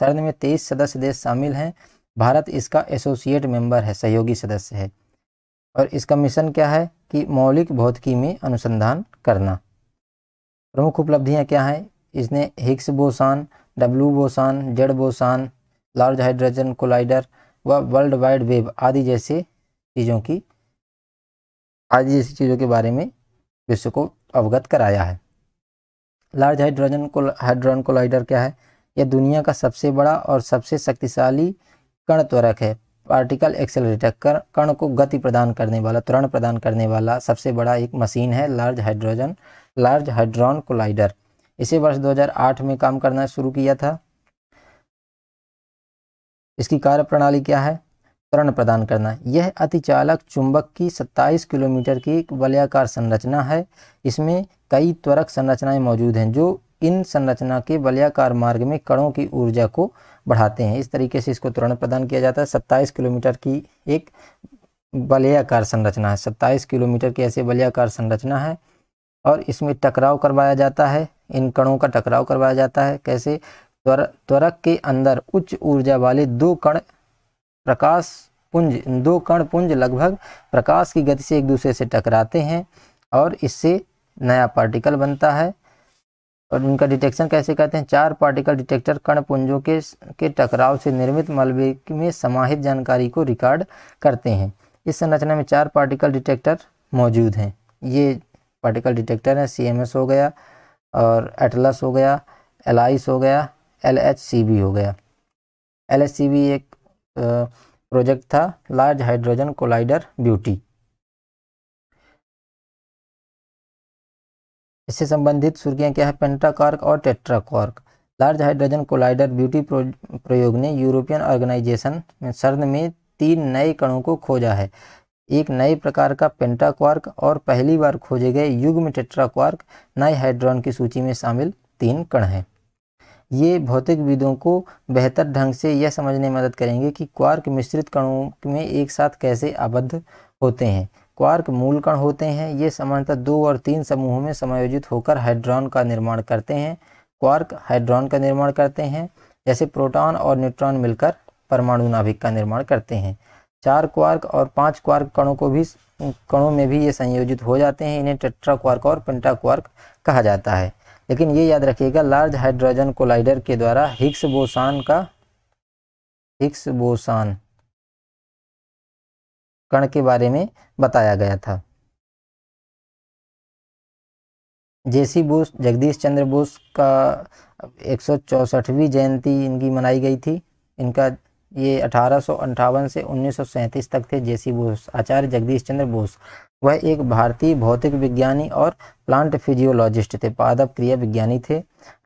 S1: शरण में तेईस सदस्य देश शामिल हैं भारत इसका एसोसिएट मेंबर है सहयोगी सदस्य है और इसका मिशन क्या है कि मौलिक भौतिकी में अनुसंधान करना प्रमुख उपलब्धियाँ क्या हैं इसने Higgs boson W boson Z boson large hydrogen collider व वर्ल्ड वाइड वेब आदि जैसे चीज़ों की आदि जैसी चीज़ों के बारे में विश्व को अवगत कराया है लार्ज हाइड्रोजन को हाइड्रोजन कोलाइडर क्या है यह दुनिया का सबसे बड़ा और सबसे शक्तिशाली कण त्वरक है पार्टिकल एक्सेलरेटर कण कण को गति प्रदान करने वाला त्वरण प्रदान करने वाला सबसे बड़ा एक मशीन है large hydrogen large hadron collider इसे वर्ष 2008 में काम करना शुरू किया था इसकी कार्य प्रणाली क्या है त्वरण प्रदान करना यह अतिचालक चुंबक की 27 किलोमीटर की एक वलयाकार संरचना है इसमें कई त्वरक संरचनाएं मौजूद हैं जो इन संरचना के वलयाकार मार्ग में कणों की ऊर्जा को बढ़ाते हैं इस तरीके से इसको त्वरण प्रदान किया जाता है सत्ताईस किलोमीटर की एक वलयाकार संरचना है सत्ताईस किलोमीटर की ऐसे वलयाकार संरचना है और इसमें टकराव करवाया जाता है इन कणों का टकराव करवाया जाता है कैसे त्वर त्वरक के अंदर उच्च ऊर्जा वाले दो कण प्रकाश पुंज दो कण पुंज लगभग प्रकाश की गति से एक दूसरे से टकराते हैं और इससे नया पार्टिकल बनता है और उनका डिटेक्शन कैसे करते हैं चार पार्टिकल डिटेक्टर कण पुंजों के के टकराव से निर्मित मलबे में समाहित जानकारी को रिकॉर्ड करते हैं इस संरचना में चार पार्टिकल डिटेक्टर मौजूद हैं ये पार्टिकल डिटेक्टर हैं सी हो गया और एटलस हो गया एलाइस हो गया एल एच सी बी हो गया एल एच सी बी एक प्रोजेक्ट था लार्ज हाइड्रोजन
S2: कोलाइडर ब्यूटी
S1: इससे संबंधित सुर्खियाँ क्या है पेंट्राकॉर्क और tetraquark large hydrogen collider beauty प्रयोग ने यूरोपियन ऑर्गेनाइजेशन में सर्द में तीन नए कणों को खोजा है एक नए प्रकार का पेंटाक्वार्क और पहली बार खोजे गए युग्म टेट्राक्वार्क नए हाइड्रॉन की सूची में शामिल तीन कण हैं ये भौतिक विदों को बेहतर ढंग से यह समझने में मदद करेंगे कि क्वार्क मिश्रित कणों में एक साथ कैसे आबद्ध होते हैं क्वार्क मूल कण होते हैं ये सामान्यतः दो और तीन समूहों में समायोजित होकर हाइड्रॉन का निर्माण करते हैं क्वार्क हाइड्रॉन का निर्माण करते हैं जैसे प्रोटॉन और न्यूट्रॉन मिलकर परमाणु नाभिक का निर्माण करते हैं चार क्वार्क और पांच क्वार्क कणों को भी कणों में भी ये संयोजित हो जाते हैं इन्हें टेट्रा क्वार्क और पेंटा क्वार्क कहा जाता है लेकिन ये याद रखिएगा लार्ज हाइड्रोजन कोलाइडर के द्वारा हिक्स बोसान
S2: का हिक्स बोसान कण
S1: के बारे में बताया गया था जेसी बोस जगदीश चंद्र बोस का एक जयंती इनकी मनाई गई थी इनका ये अठारह से उन्नीस तक थे जे बोस आचार्य जगदीश चंद्र बोस वह एक भारतीय भौतिक विज्ञानी और प्लांट फिजियोलॉजिस्ट थे पादप क्रिया विज्ञानी थे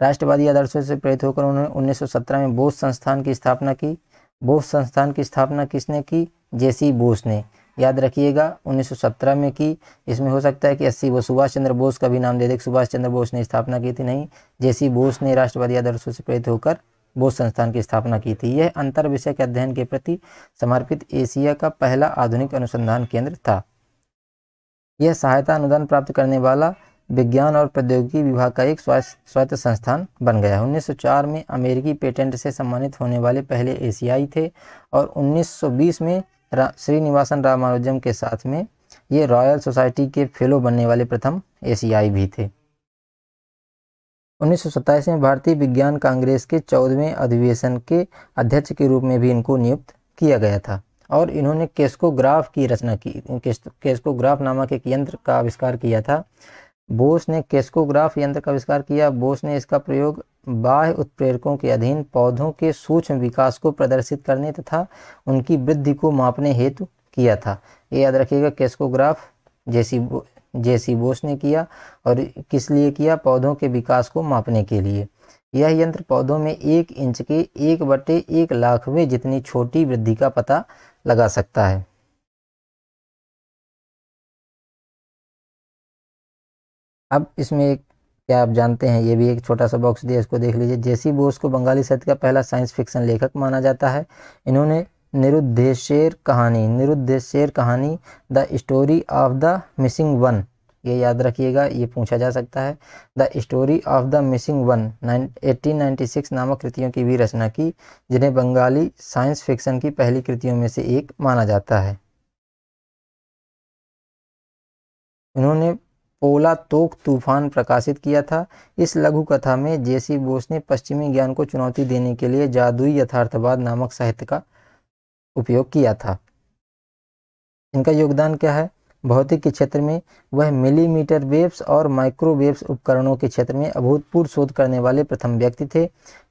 S1: राष्ट्रवादी आदर्शों से प्रेरित होकर उन्होंने 1917 में बोस संस्थान की स्थापना की बोस संस्थान की स्थापना किसने की जेसी बोस ने याद रखिएगा 1917 में की इसमें हो सकता है कि अस्सी वो सुभाष चंद्र बोस का भी नाम दे दे सुभाष चंद्र बोस ने स्थापना की थी नहीं जेसी बोस ने राष्ट्रवादी आदर्शों से प्रेरित होकर बोध संस्थान की स्थापना की थी यह अंतर विषय के अध्ययन के प्रति समर्पित एशिया का पहला आधुनिक अनुसंधान केंद्र था यह सहायता अनुदान प्राप्त करने वाला विज्ञान और प्रौद्योगिकी विभाग का एक स्वायत्त संस्थान बन गया 1904 में अमेरिकी पेटेंट से सम्मानित होने वाले पहले एशियाई थे और 1920 में श्रीनिवासन रामानुजम के साथ में ये रॉयल सोसाइटी के फेलो बनने वाले प्रथम एशियाई भी थे उन्नीस में भारतीय विज्ञान कांग्रेस के चौदहवें अधिवेशन के अध्यक्ष के रूप में भी इनको नियुक्त किया गया था और इन्होंने केस्कोग्राफ की रचना की केस्कोग्राफ नामक एक यंत्र का आविष्कार किया था बोस ने केस्कोग्राफ यंत्र का आविष्कार किया बोस ने इसका प्रयोग बाह्य उत्प्रेरकों के अधीन पौधों के सूक्ष्म विकास को प्रदर्शित करने तथा उनकी वृद्धि को मापने हेतु किया था ये याद रखिएगा केस्कोग्राफ जैसी जेसी बोस ने किया और किस लिए किया पौधों के विकास को मापने के लिए यह यंत्र पौधों में एक इंच के एक बटे एक लाखवें जितनी छोटी वृद्धि का पता लगा सकता है
S2: अब इसमें
S1: क्या आप जानते हैं ये भी एक छोटा सा बॉक्स दिया इसको देख लीजिए जेसी बोस को बंगाली साहित्य का पहला साइंस फिक्शन लेखक माना जाता है इन्होंने निरुद्देशेर Kahani Niruddesher Kahani the story of the missing one ये याद रखिएगा ये पूछा जा सकता है the story of the missing one nine नामक कृतियों की भी रचना की जिन्हें बंगाली साइंस फिक्शन की पहली कृतियों में से एक माना जाता है उन्होंने पोला तोक तूफान प्रकाशित किया था इस लघु कथा में जेसी बोस ने पश्चिमी ज्ञान को चुनौती देने के लिए जादुई यथार्थवाद नामक साहित्य का उपयोग किया था इनका योगदान क्या है भौतिक के क्षेत्र में वह मिलीमीटर वेव्स और माइक्रोवेव्स उपकरणों के क्षेत्र में अभूतपूर्व शोध करने वाले प्रथम व्यक्ति थे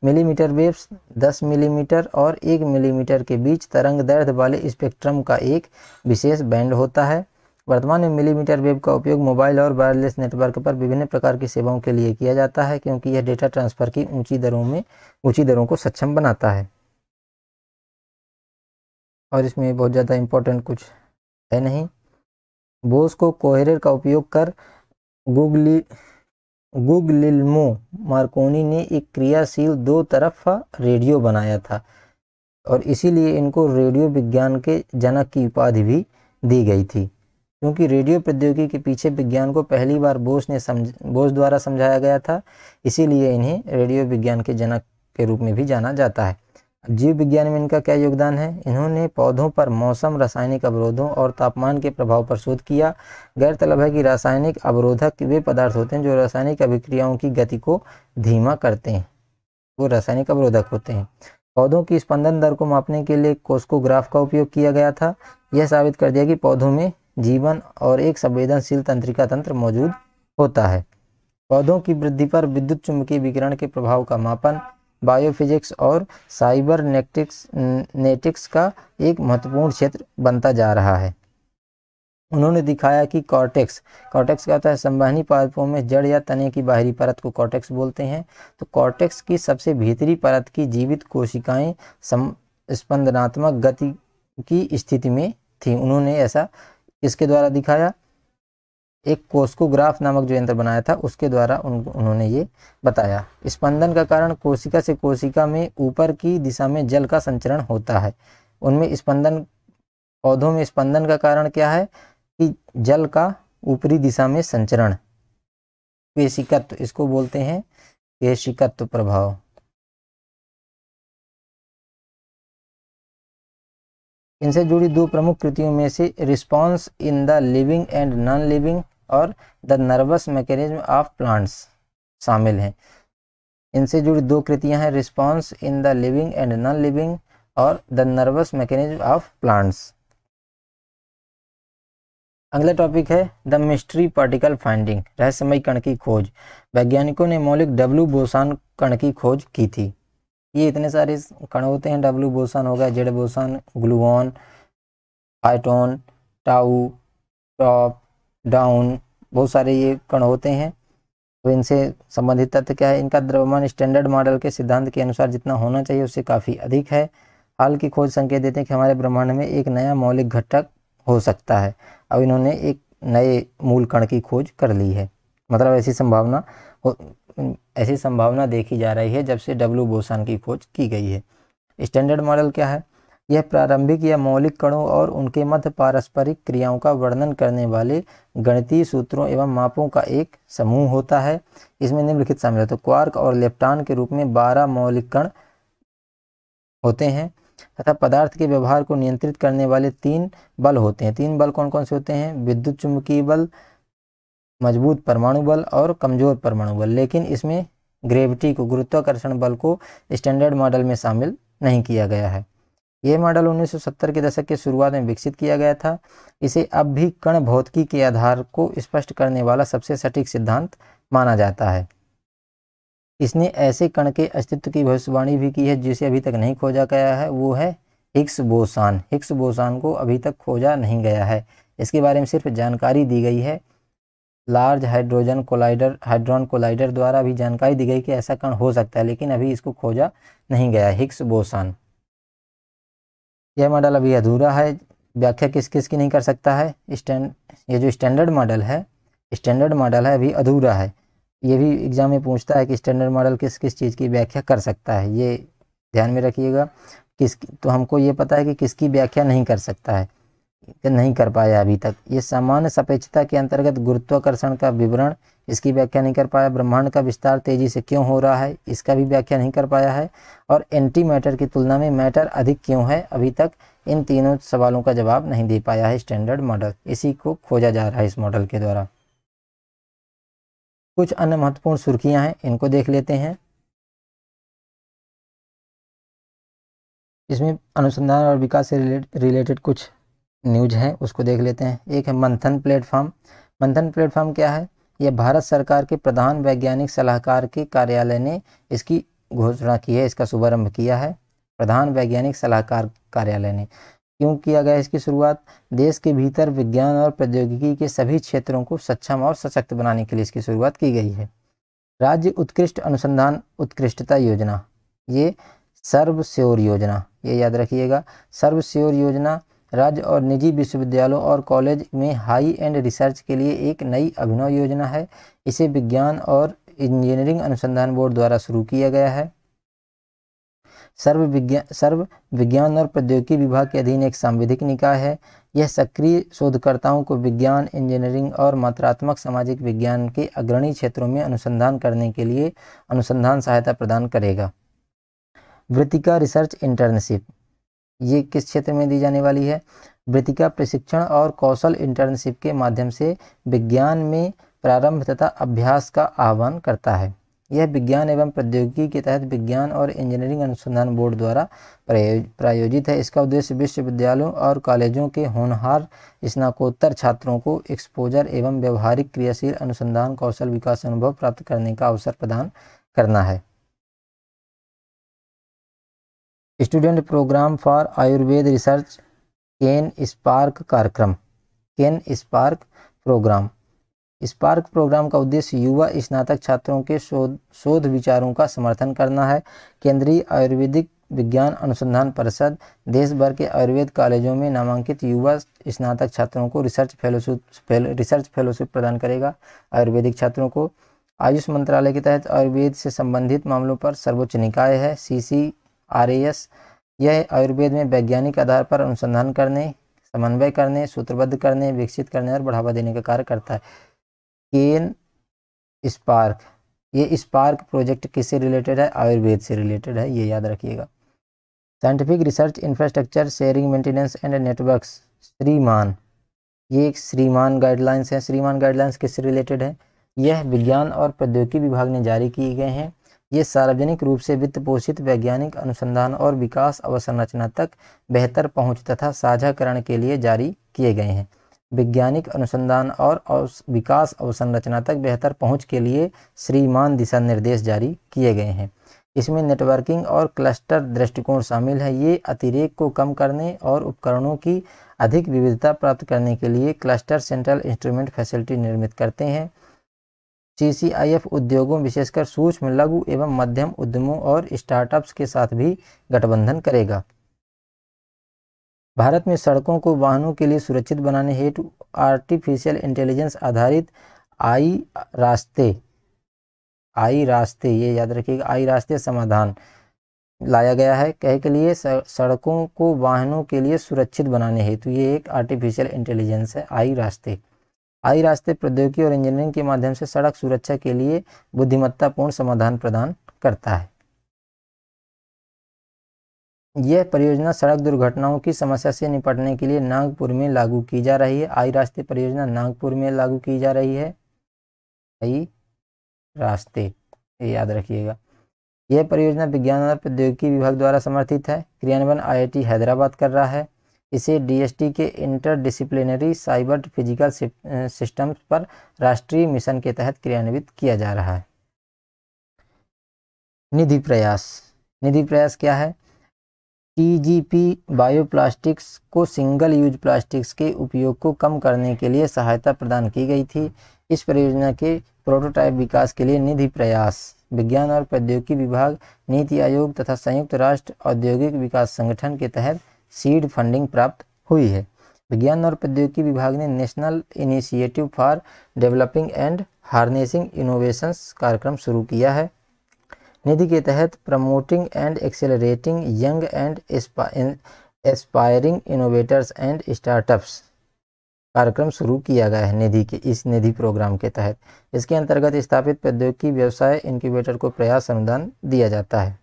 S1: मिलीमीटर वेव्स 10 मिलीमीटर और 1 मिलीमीटर के बीच तरंग दर्द वाले स्पेक्ट्रम का एक विशेष बैंड होता है वर्तमान में मिलीमीटर वेव का उपयोग मोबाइल और वायरलेस नेटवर्क पर विभिन्न प्रकार की सेवाओं के लिए किया जाता है क्योंकि यह डेटा ट्रांसफर की ऊंची दरों में ऊंची दरों को सक्षम बनाता है और इसमें बहुत ज़्यादा इम्पोर्टेंट कुछ है नहीं बोस को कोहरेर का उपयोग कर गूगली गुगलिल्मो मार्कोनी ने एक क्रियाशील दो तरफ रेडियो बनाया था और इसीलिए इनको रेडियो विज्ञान के जनक की उपाधि भी दी गई थी क्योंकि रेडियो प्रौद्योगिकी के पीछे विज्ञान को पहली बार बोस ने समझ बोस द्वारा समझाया गया था इसीलिए इन्हें रेडियो विज्ञान के जनक के रूप में भी जाना जाता है जीव विज्ञान में इनका क्या योगदान है इन्होंने पौधों पर मौसम रासायनिक अवरोधों और तापमान के प्रभाव पर शोध किया गैर तलब है कि रासायनिक अवरोधक वे पदार्थ होते हैं जो रासायनिक अभिक्रियाओं की गति को धीमा करते हैं वो रासायनिक अवरोधक होते हैं पौधों की स्पंदन दर को मापने के लिए कोस्कोग्राफ का उपयोग किया गया था यह साबित कर दिया कि पौधों में जीवन और एक संवेदनशील तंत्रिका तंत्र मौजूद होता है पौधों की वृद्धि पर विद्युत चुंबकीय विकिरण के प्रभाव का मापन बायोफिजिक्स और साइबर नेटिक्स नेटिक्स का एक महत्वपूर्ण क्षेत्र बनता जा रहा है उन्होंने दिखाया कि कॉर्टेक्स कॉर्टेक्स का होता है संवहनी पादपों में जड़ या तने की बाहरी परत को कॉर्टेक्स बोलते हैं तो कॉर्टेक्स की सबसे भीतरी परत की जीवित कोशिकाएं स्पंदनात्मक गति की स्थिति में थी उन्होंने ऐसा इसके द्वारा दिखाया एक कोस्कोग्राफ नामक जो यंत्र बनाया था उसके द्वारा उन, उन्होंने ये बताया स्पंदन का कारण कोशिका से कोशिका में ऊपर की दिशा में जल का संचरण होता है उनमें स्पंदन पौधों में स्पंदन का कारण क्या है कि जल का ऊपरी दिशा में संचरण
S2: केशिकत्व इसको बोलते हैं केशिकत्व प्रभाव
S1: इनसे जुड़ी दो प्रमुख कृतियों में से response in the living and non living और the nervous mechanism of plants शामिल हैं इनसे जुड़ी दो कृतियां हैं response in the living and non living और the nervous mechanism of plants अगला टॉपिक है द मिस्ट्री पार्टिकल फाइंडिंग रहस्यमय कण की खोज वैज्ञानिकों ने मौलिक डब्ल्यू बोसान कण की खोज की थी ये इतने सारे कण होते हैं डब्ल्यू बोसन हो गया जेड बोसन ग्लूऑन आइटोन टाउ टॉप डाउन बहुत सारे ये कण होते हैं तो इनसे संबंधित तथ्य क्या है इनका द्रव्यमान स्टैंडर्ड मॉडल के सिद्धांत के अनुसार जितना होना चाहिए उससे काफ़ी अधिक है हाल की खोज संकेत देते हैं कि हमारे ब्रह्मांड में एक नया मौलिक घटक हो सकता है अब इन्होंने एक नए मूल कण की खोज कर ली है मतलब ऐसी संभावना ऐसी संभावना देखी जा रही है जब से डब्ल्यू बोसान की खोज की गई है स्टैंडर्ड मॉडल क्या है यह प्रारंभिक या मौलिक कणों और उनके मध्य पारस्परिक क्रियाओं का वर्णन करने वाले गणितीय सूत्रों एवं मापों का एक समूह होता है इसमें निम्नलिखित शामिल है तो क्वार्क और लेप्टान के रूप में बारह मौलिक कण होते हैं तथा पदार्थ के व्यवहार को नियंत्रित करने वाले तीन बल होते हैं तीन बल कौन कौन से होते हैं विद्युत चुंबकीय बल मजबूत परमाणु बल और कमज़ोर परमाणु बल लेकिन इसमें ग्रेविटी को गुरुत्वाकर्षण बल को स्टैंडर्ड मॉडल में शामिल नहीं किया गया है यह मॉडल 1970 के दशक के शुरुआत में विकसित किया गया था इसे अब भी कण भौतिकी के आधार को स्पष्ट करने वाला सबसे सटीक सिद्धांत माना जाता है इसने ऐसे कण के अस्तित्व की भविष्यवाणी भी की है जिसे अभी तक नहीं खोजा गया है वो है हिक्स बोसान हिक्स बोसान को अभी तक खोजा नहीं गया है इसके बारे में सिर्फ जानकारी दी गई है large hydrogen collider hadron collider द्वारा भी जानकारी दी गई कि ऐसा कण हो सकता है लेकिन अभी इसको खोजा नहीं गया हिक्स बोसान यह मॉडल अभी अधूरा है व्याख्या किस किस की नहीं कर सकता है स्टैंड ये जो स्टैंडर्ड मॉडल है स्टैंडर्ड मॉडल है अभी अधूरा है ये भी एग्जाम में पूछता है कि स्टैंडर्ड मॉडल किस किस चीज़ की व्याख्या कर सकता है ये ध्यान में रखिएगा किस तो हमको ये पता है कि किसकी व्याख्या नहीं कर सकता है नहीं कर पाया अभी तक ये सामान्य सापेक्षता के अंतर्गत गुरुत्वाकर्षण का विवरण इसकी व्याख्या नहीं कर पाया ब्रह्मांड का विस्तार तेजी से क्यों हो रहा है इसका भी व्याख्या नहीं कर पाया है और एंटी मैटर की तुलना में मैटर अधिक क्यों है अभी तक इन तीनों सवालों का जवाब नहीं दे पाया है स्टैंडर्ड मॉडल इसी को खोजा जा रहा है इस मॉडल के द्वारा कुछ अन्य
S2: महत्वपूर्ण सुर्खियां हैं इनको देख लेते हैं
S1: इसमें अनुसंधान और विकास से रिलेटेड कुछ न्यूज है उसको देख लेते हैं एक है मंथन प्लेटफॉर्म मंथन प्लेटफॉर्म क्या है यह भारत सरकार के प्रधान वैज्ञानिक सलाहकार के कार्यालय ने इसकी घोषणा की है इसका शुभारंभ किया है प्रधान वैज्ञानिक सलाहकार कार्यालय ने क्यों किया गया इसकी शुरुआत देश के भीतर विज्ञान और प्रौद्योगिकी के सभी क्षेत्रों को सक्षम और सशक्त बनाने के लिए इसकी शुरुआत की गई है राज्य उत्कृष्ट अनुसंधान उत्कृष्टता योजना ये सर्व योजना ये याद रखिएगा सर्व योजना राज्य और निजी विश्वविद्यालयों और कॉलेज में हाई एंड रिसर्च के लिए एक नई अभिनव योजना है इसे विज्ञान और इंजीनियरिंग अनुसंधान बोर्ड द्वारा शुरू किया गया है सर्व विज्ञान सर्व विज्ञान और प्रौद्योगिकी विभाग के अधीन एक सांविधिक निकाय है यह सक्रिय शोधकर्ताओं को विज्ञान इंजीनियरिंग और मात्रात्मक सामाजिक विज्ञान के अग्रणी क्षेत्रों में अनुसंधान करने के लिए अनुसंधान सहायता प्रदान करेगा वृत्तिका रिसर्च इंटर्नशिप ये किस क्षेत्र में दी जाने वाली है वृत्तिका प्रशिक्षण और कौशल इंटर्नशिप के माध्यम से विज्ञान में प्रारंभ तथा अभ्यास का आह्वान करता है यह विज्ञान एवं प्रौद्योगिकी के तहत विज्ञान और इंजीनियरिंग अनुसंधान बोर्ड द्वारा प्रायोजित है इसका उद्देश्य विश्वविद्यालयों और कॉलेजों के होनहार स्नाकोत्तर छात्रों को एक्सपोजर एवं व्यवहारिक क्रियाशील अनुसंधान कौशल विकास अनुभव प्राप्त करने का अवसर प्रदान करना है student program for Ayurveda research Ken SPARK कार्यक्रम Ken SPARK program SPARK program का उद्देश्य युवा स्नातक छात्रों के शोध शोध विचारों का समर्थन करना है केंद्रीय आयुर्वेदिक विज्ञान अनुसंधान परिषद देश भर के आयुर्वेद कॉलेजों में नामांकित युवा स्नातक छात्रों को रिसर्च फेलोशिप फेल, रिसर्च फेलोशिप प्रदान करेगा आयुर्वेदिक छात्रों को आयुष मंत्रालय के तहत आयुर्वेद से संबंधित मामलों पर सर्वोच्च निकाय है सी सी आर यह आयुर्वेद में वैज्ञानिक आधार पर अनुसंधान करने समन्वय करने सूत्रबद्ध करने विकसित करने और बढ़ावा देने का कार्य करता है केन स्पार्क ये स्पार्क प्रोजेक्ट किससे रिलेटेड है आयुर्वेद से रिलेटेड है ये याद रखिएगा scientific research infrastructure sharing maintenance and networks श्रीमान ये एक श्रीमान गाइडलाइंस हैं श्रीमान गाइडलाइंस किससे रिलेटेड है यह विज्ञान और प्रौद्योगिकी विभाग ने जारी किए गए हैं ये सार्वजनिक रूप से वित्त पोषित वैज्ञानिक अनुसंधान और विकास अवसंरचना तक बेहतर पहुंच तथा साझाकरण के लिए जारी किए गए हैं वैज्ञानिक अनुसंधान और विकास अवसंरचना तक बेहतर पहुंच के लिए श्रीमान दिशा निर्देश जारी किए गए हैं इसमें नेटवर्किंग और क्लस्टर दृष्टिकोण शामिल है ये अतिरेक को कम करने और उपकरणों की अधिक विविधता प्राप्त करने के लिए क्लस्टर सेंट्रल इंस्ट्रूमेंट फैसिलिटी निर्मित करते हैं सीसीआईएफ उद्योगों विशेषकर सूक्ष्म लघु एवं मध्यम उद्यमों और स्टार्टअप्स के साथ भी गठबंधन करेगा भारत में सड़कों को वाहनों के लिए सुरक्षित बनाने हेतु आर्टिफिशियल इंटेलिजेंस आधारित आई रास्ते आई रास्ते ये याद रखिएगा आई रास्ते समाधान लाया गया है कह के लिए सड़कों को वाहनों के लिए सुरक्षित बनाने हेतु ये एक आर्टिफिशियल इंटेलिजेंस है आई रास्ते आई रास्ते प्रौद्योगिकी और इंजीनियरिंग के माध्यम से सड़क सुरक्षा के लिए बुद्धिमत्तापूर्ण समाधान प्रदान करता है यह परियोजना सड़क दुर्घटनाओं की समस्या से निपटने के लिए नागपुर में लागू की जा रही है आई रास्ते परियोजना नागपुर में लागू की जा रही है आई रास्ते याद रखिएगा यह परियोजना विज्ञान और प्रौद्योगिकी विभाग द्वारा समर्थित है क्रियान्वयन आईआईटी हैदराबाद कर रहा है इसे डीएसटी के interdisciplinary cyber physical systems पर राष्ट्रीय मिशन के तहत क्रियान्वित किया जा रहा है निधि प्रयास निधि प्रयास क्या है टीजीपी बायोप्लास्टिक्स को सिंगल यूज प्लास्टिक्स के उपयोग को कम करने के लिए सहायता प्रदान की गई थी इस परियोजना के प्रोटोटाइप विकास के लिए निधि प्रयास विज्ञान और प्रौद्योगिकी विभाग नीति आयोग तथा संयुक्त राष्ट्र औद्योगिक विकास संगठन के तहत सीड फंडिंग प्राप्त हुई है विज्ञान और प्रौद्योगिकी विभाग ने national initiative for developing and harnessing innovations कार्यक्रम शुरू किया है निधि के तहत promoting and accelerating young and aspiring innovators and startups कार्यक्रम शुरू किया गया है निधि के इस निधि प्रोग्राम के तहत इसके अंतर्गत स्थापित प्रौद्योगिकी व्यवसाय इनक्यूबेटर को प्रयास अनुदान दिया जाता है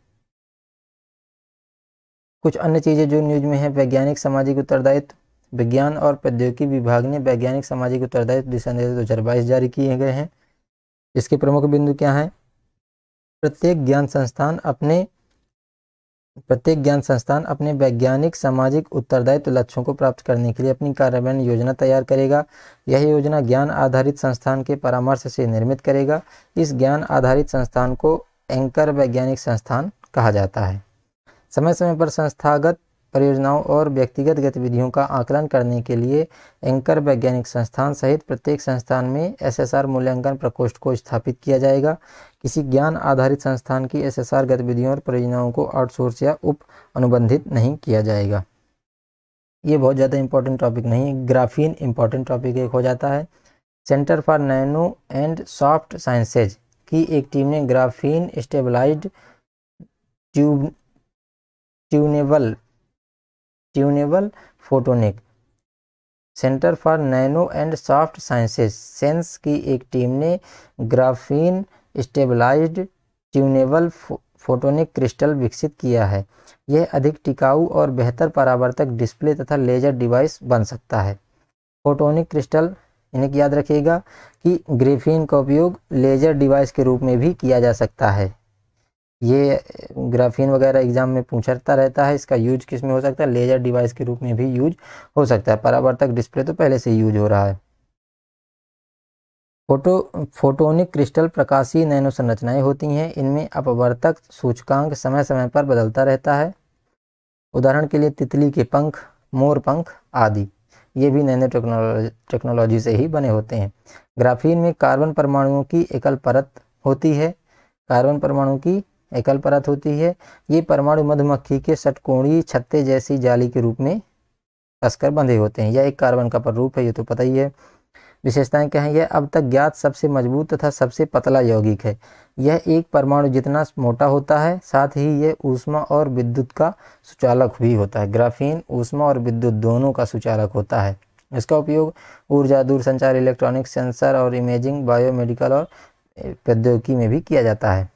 S1: कुछ अन्य चीज़ें जो न्यूज में हैं वैज्ञानिक सामाजिक उत्तरदायित्व विज्ञान और प्रौद्योगिकी विभाग ने वैज्ञानिक सामाजिक उत्तरदायित्व दिशा निर्देश दो हज़ार बाईस जारी किए गए हैं इसके प्रमुख बिंदु क्या हैं प्रत्येक ज्ञान संस्थान अपने प्रत्येक ज्ञान संस्थान अपने वैज्ञानिक सामाजिक उत्तरदायित्व लक्ष्यों को प्राप्त करने के लिए अपनी कार्यान्वयन योजना तैयार करेगा यह योजना ज्ञान आधारित संस्थान के परामर्श से निर्मित करेगा इस ज्ञान आधारित संस्थान को एंकर वैज्ञानिक संस्थान कहा जाता है समय समय पर संस्थागत परियोजनाओं और व्यक्तिगत गतिविधियों का आकलन करने के लिए एंकर वैज्ञानिक संस्थान सहित प्रत्येक संस्थान में एसएसआर मूल्यांकन प्रकोष्ठ को स्थापित किया जाएगा किसी ज्ञान आधारित संस्थान की एसएसआर गतिविधियों और परियोजनाओं को आउटसोर्स या उप अनुबंधित नहीं किया जाएगा ये बहुत ज़्यादा इंपॉर्टेंट टॉपिक नहीं है ग्राफीन इंपॉर्टेंट टॉपिक एक हो जाता है centre for nano and soft sciences की एक टीम ने graphene stabilize tube tunable tunable photonic centre for nano and soft sciences CeNS की एक टीम ने graphene stabilized tunable photonic crystal विकसित किया है यह अधिक टिकाऊ और बेहतर परावर्तक डिस्प्ले तथा लेजर डिवाइस बन सकता है फोटोनिक क्रिस्टल इन्हें याद रखिएगा कि ग्रेफीन का उपयोग लेजर डिवाइस के रूप में भी किया जा सकता है ये ग्राफीन वगैरह एग्जाम में पूछता रहता है इसका यूज किस में हो सकता है लेजर डिवाइस के रूप में भी यूज हो सकता है परावर्तक डिस्प्ले तो पहले से यूज हो रहा है फोटो फोटोनिक क्रिस्टल प्रकाशीय नैनो संरचनाएं होती हैं इनमें अपवर्तक सूचकांक समय समय पर बदलता रहता है उदाहरण के लिए तितली के पंख मोर पंख आदि ये भी नैनो टेक्नोलॉजी टेक्नोलॉजी से ही बने होते हैं ग्राफीन में कार्बन परमाणुओं की एकल परत होती है कार्बन परमाणु की एकल परत होती है ये परमाणु मधुमक्खी के षटकोणीय छत्ते जैसी जाली के रूप में कसकर बंधे होते हैं यह एक कार्बन का प्ररूप है ये तो पता ही है विशेषताएं क्या है यह अब तक ज्ञात सबसे मजबूत तथा सबसे पतला यौगिक है यह एक परमाणु जितना मोटा होता है साथ ही यह ऊष्मा और विद्युत का सुचालक भी होता है ग्राफीन ऊष्मा और विद्युत दोनों का सुचालक होता है इसका उपयोग ऊर्जा दूरसंचार इलेक्ट्रॉनिक सेंसर और इमेजिंग बायोमेडिकल और प्रौद्योगिकी
S2: में भी किया जाता है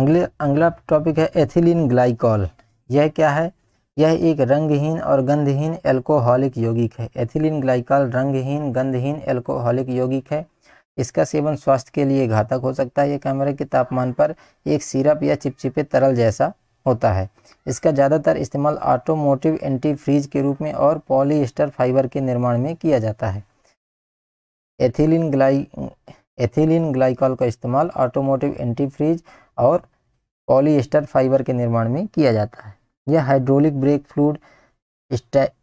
S1: अगले अगला टॉपिक है एथिलीन ग्लाइकॉल यह क्या है यह एक रंगहीन और गंधहीन एल्कोहलिक यौगिक है एथिलीन ग्लाइकॉल रंगहीन गंधहीन एल्कोहलिक यौगिक है इसका सेवन स्वास्थ्य के लिए घातक हो सकता है यह कैमरे के तापमान पर एक सिरप या चिपचिपे तरल जैसा होता है इसका ज़्यादातर इस्तेमाल ऑटोमोटिव एंटी फ्रीज के रूप में और पॉलीस्टर फाइबर के निर्माण में किया जाता है एथिलीन ग्लाई एथिलीन ग्लाइकॉल का इस्तेमाल ऑटोमोटिव एंटी फ्रीज और पॉलीस्टर फाइबर के निर्माण में किया जाता है यह hydraulic brake fluid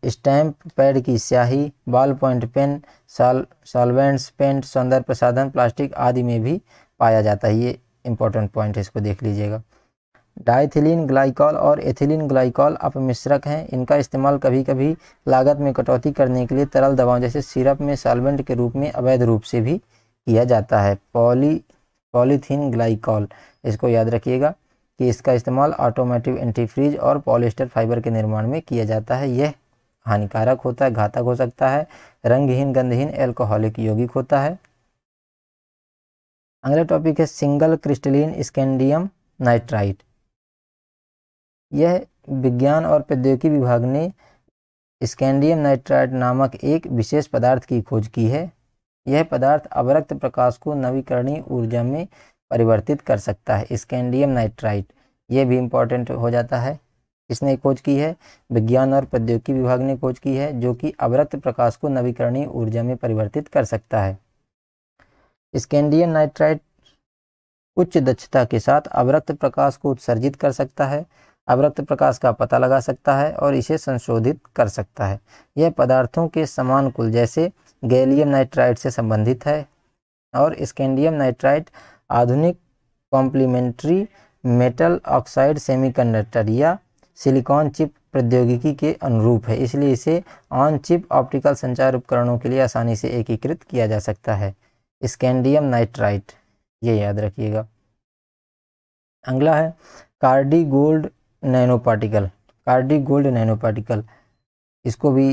S1: stamp pad की स्याही बॉल पॉइंट पेन साल सॉल्वेंट्स पेंट सौंदर्य प्रसाधन प्लास्टिक आदि में भी पाया जाता है ये इंपॉर्टेंट पॉइंट है इसको देख लीजिएगा डाइथिलीन ग्लाइकॉल और एथिलीन ग्लाइकॉल अपमिश्रक हैं इनका इस्तेमाल कभी कभी लागत में कटौती करने के लिए तरल दवाओं जैसे सिरप में सॉल्वेंट के रूप में अवैध रूप से भी किया जाता है पॉली पॉलीथीन ग्लाइकॉल इसको याद रखिएगा कि इसका इस्तेमाल ऑटोमेटिव एंटीफ्रीज और पॉलिस्टर फाइबर के निर्माण में किया जाता है यह हानिकारक होता है घातक हो सकता है रंगहीन गंधहीन एल्कोहलिक यौगिक होता है अगला टॉपिक है सिंगल क्रिस्टलिन स्कैंडियम नाइट्राइट यह विज्ञान और प्रौद्योगिकी विभाग ने स्कैंडियम नाइट्राइट नामक एक विशेष पदार्थ की खोज की है यह पदार्थ अवरक्त प्रकाश को नवीकरणीय ऊर्जा में परिवर्तित कर सकता है स्कैंडियम नाइट्राइट यह भी इम्पोर्टेंट हो जाता है इसने खोज की है विज्ञान और प्रौद्योगिकी विभाग ने खोज की है जो कि अवरक्त प्रकाश को नवीकरणीय ऊर्जा में परिवर्तित कर सकता है स्कैंडियम नाइट्राइट उच्च दक्षता के साथ अवरक्त प्रकाश को उत्सर्जित कर सकता है अवरक्त प्रकाश का पता लगा सकता है और इसे संशोधित कर सकता है यह पदार्थों के समान कुल जैसे गैलियम नाइट्राइड से संबंधित है और स्कैंडियम नाइट्राइड आधुनिक कॉम्प्लीमेंट्री मेटल ऑक्साइड सेमीकंडक्टर या सिलिकॉन चिप प्रौद्योगिकी के अनुरूप है इसलिए इसे ऑन चिप ऑप्टिकल संचार उपकरणों के लिए आसानी से एकीकृत किया जा सकता है स्कैंडियम नाइट्राइट ये याद रखिएगा अगला है कार्डी गोल्ड नैनो पार्टिकल कार्डी गोल्ड नैनो पार्टिकल इसको भी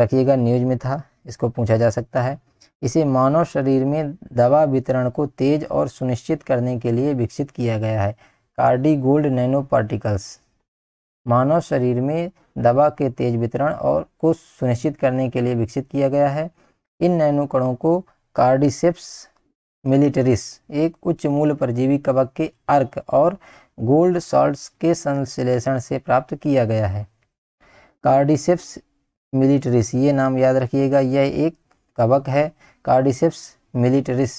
S1: रखिएगा न्यूज में था इसको पूछा जा सकता है इसे मानव शरीर में दवा वितरण को तेज और सुनिश्चित करने के लिए विकसित किया गया है कार्डी गोल्ड नैनो पार्टिकल्स मानव शरीर में दवा के तेज वितरण और को सुनिश्चित करने के लिए विकसित किया गया है इन नैनो कणों को कार्डिसेप्स मिलिटरिस एक उच्च मूल्य परजीवी कवक के अर्क और गोल्ड सॉल्ट्स के संश्लेषण से प्राप्त किया गया है कार्डिसेप्स मिलिटरिस ये नाम याद रखिएगा यह एक कवक है कार्डिसेप्स मिलिटरिस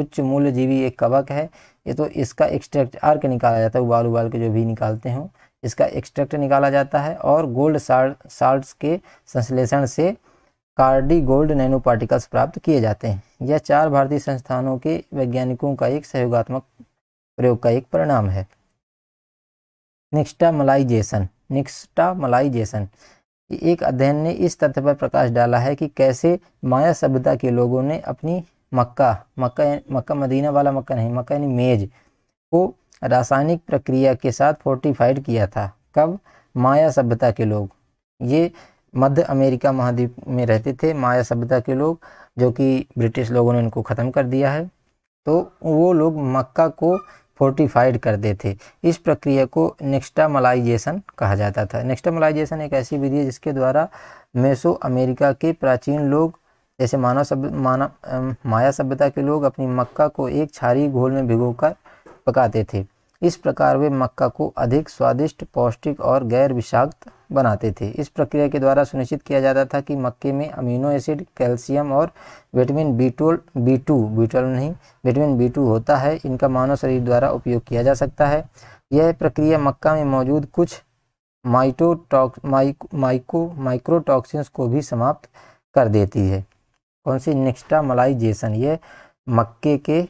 S1: उच्च मूल्य जीवी एक कवक है ये तो इसका एक्सट्रैक्ट आर्क निकाला जाता है उबाल उबाल के जो भी निकालते हों इसका एक्सट्रैक्ट निकाला जाता है और गोल्ड साल्ट साल्ट्स के संश्लेषण से कार्डी गोल्ड नैनो पार्टिकल्स प्राप्त किए जाते हैं यह चार भारतीय संस्थानों के वैज्ञानिकों का एक सहयोगात्मक प्रयोग का एक परिणाम है निक्स्टा मलाइजेशन निक्स्टा मलाइजेशन कि एक अध्ययन ने इस तथ्य पर प्रकाश डाला है कि कैसे माया सभ्यता के लोगों ने अपनी मक्का मक्का मक्का मदीना वाला मक्का नहीं मक्का यानी मेज को रासायनिक प्रक्रिया के साथ फोर्टिफाइड किया था कब माया सभ्यता के लोग ये मध्य अमेरिका महाद्वीप में रहते थे माया सभ्यता के लोग जो कि ब्रिटिश लोगों ने इनको ख़त्म कर दिया है तो वो लोग मक्का को फोर्टिफाइड करते थे इस प्रक्रिया को नेक्स्टामलाइजेशन कहा जाता था नेक्स्टामलाइजेशन एक ऐसी विधि है जिसके द्वारा मेसो अमेरिका के प्राचीन लोग जैसे मानव सभ्य मानव माया सभ्यता के लोग अपनी मक्का को एक छारी घोल में भिगोकर पकाते थे इस प्रकार वे मक्का को अधिक स्वादिष्ट पौष्टिक और गैर विषाक्त बनाते थे इस प्रक्रिया के द्वारा सुनिश्चित किया जाता था कि मक्के में अमीनो एसिड कैल्शियम और विटामिन बी टोल बी टू बी ट्वेल्व नहीं विटामिन बी टू होता है इनका मानव शरीर द्वारा उपयोग किया जा सकता है यह प्रक्रिया मक्का में मौजूद कुछ माइटोटॉक्स माइको माइको माइक्रोटॉक्सिन्स को भी समाप्त कर देती है कौन सी नेक्स्टामलाइजेशन ये मक्के के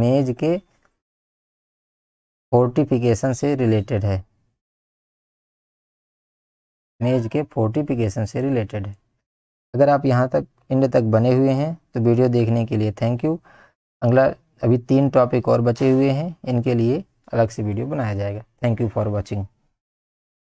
S1: मेज के फोर्टिफिकेशन से रिलेटेड है
S2: मैज के फोर्टिफिकेशन से रिलेटेड है
S1: अगर आप यहाँ तक इंड तक बने हुए हैं तो वीडियो देखने के लिए थैंक यू अगला अभी तीन टॉपिक और बचे हुए हैं इनके लिए अलग से वीडियो बनाया जाएगा थैंक यू फॉर वॉचिंग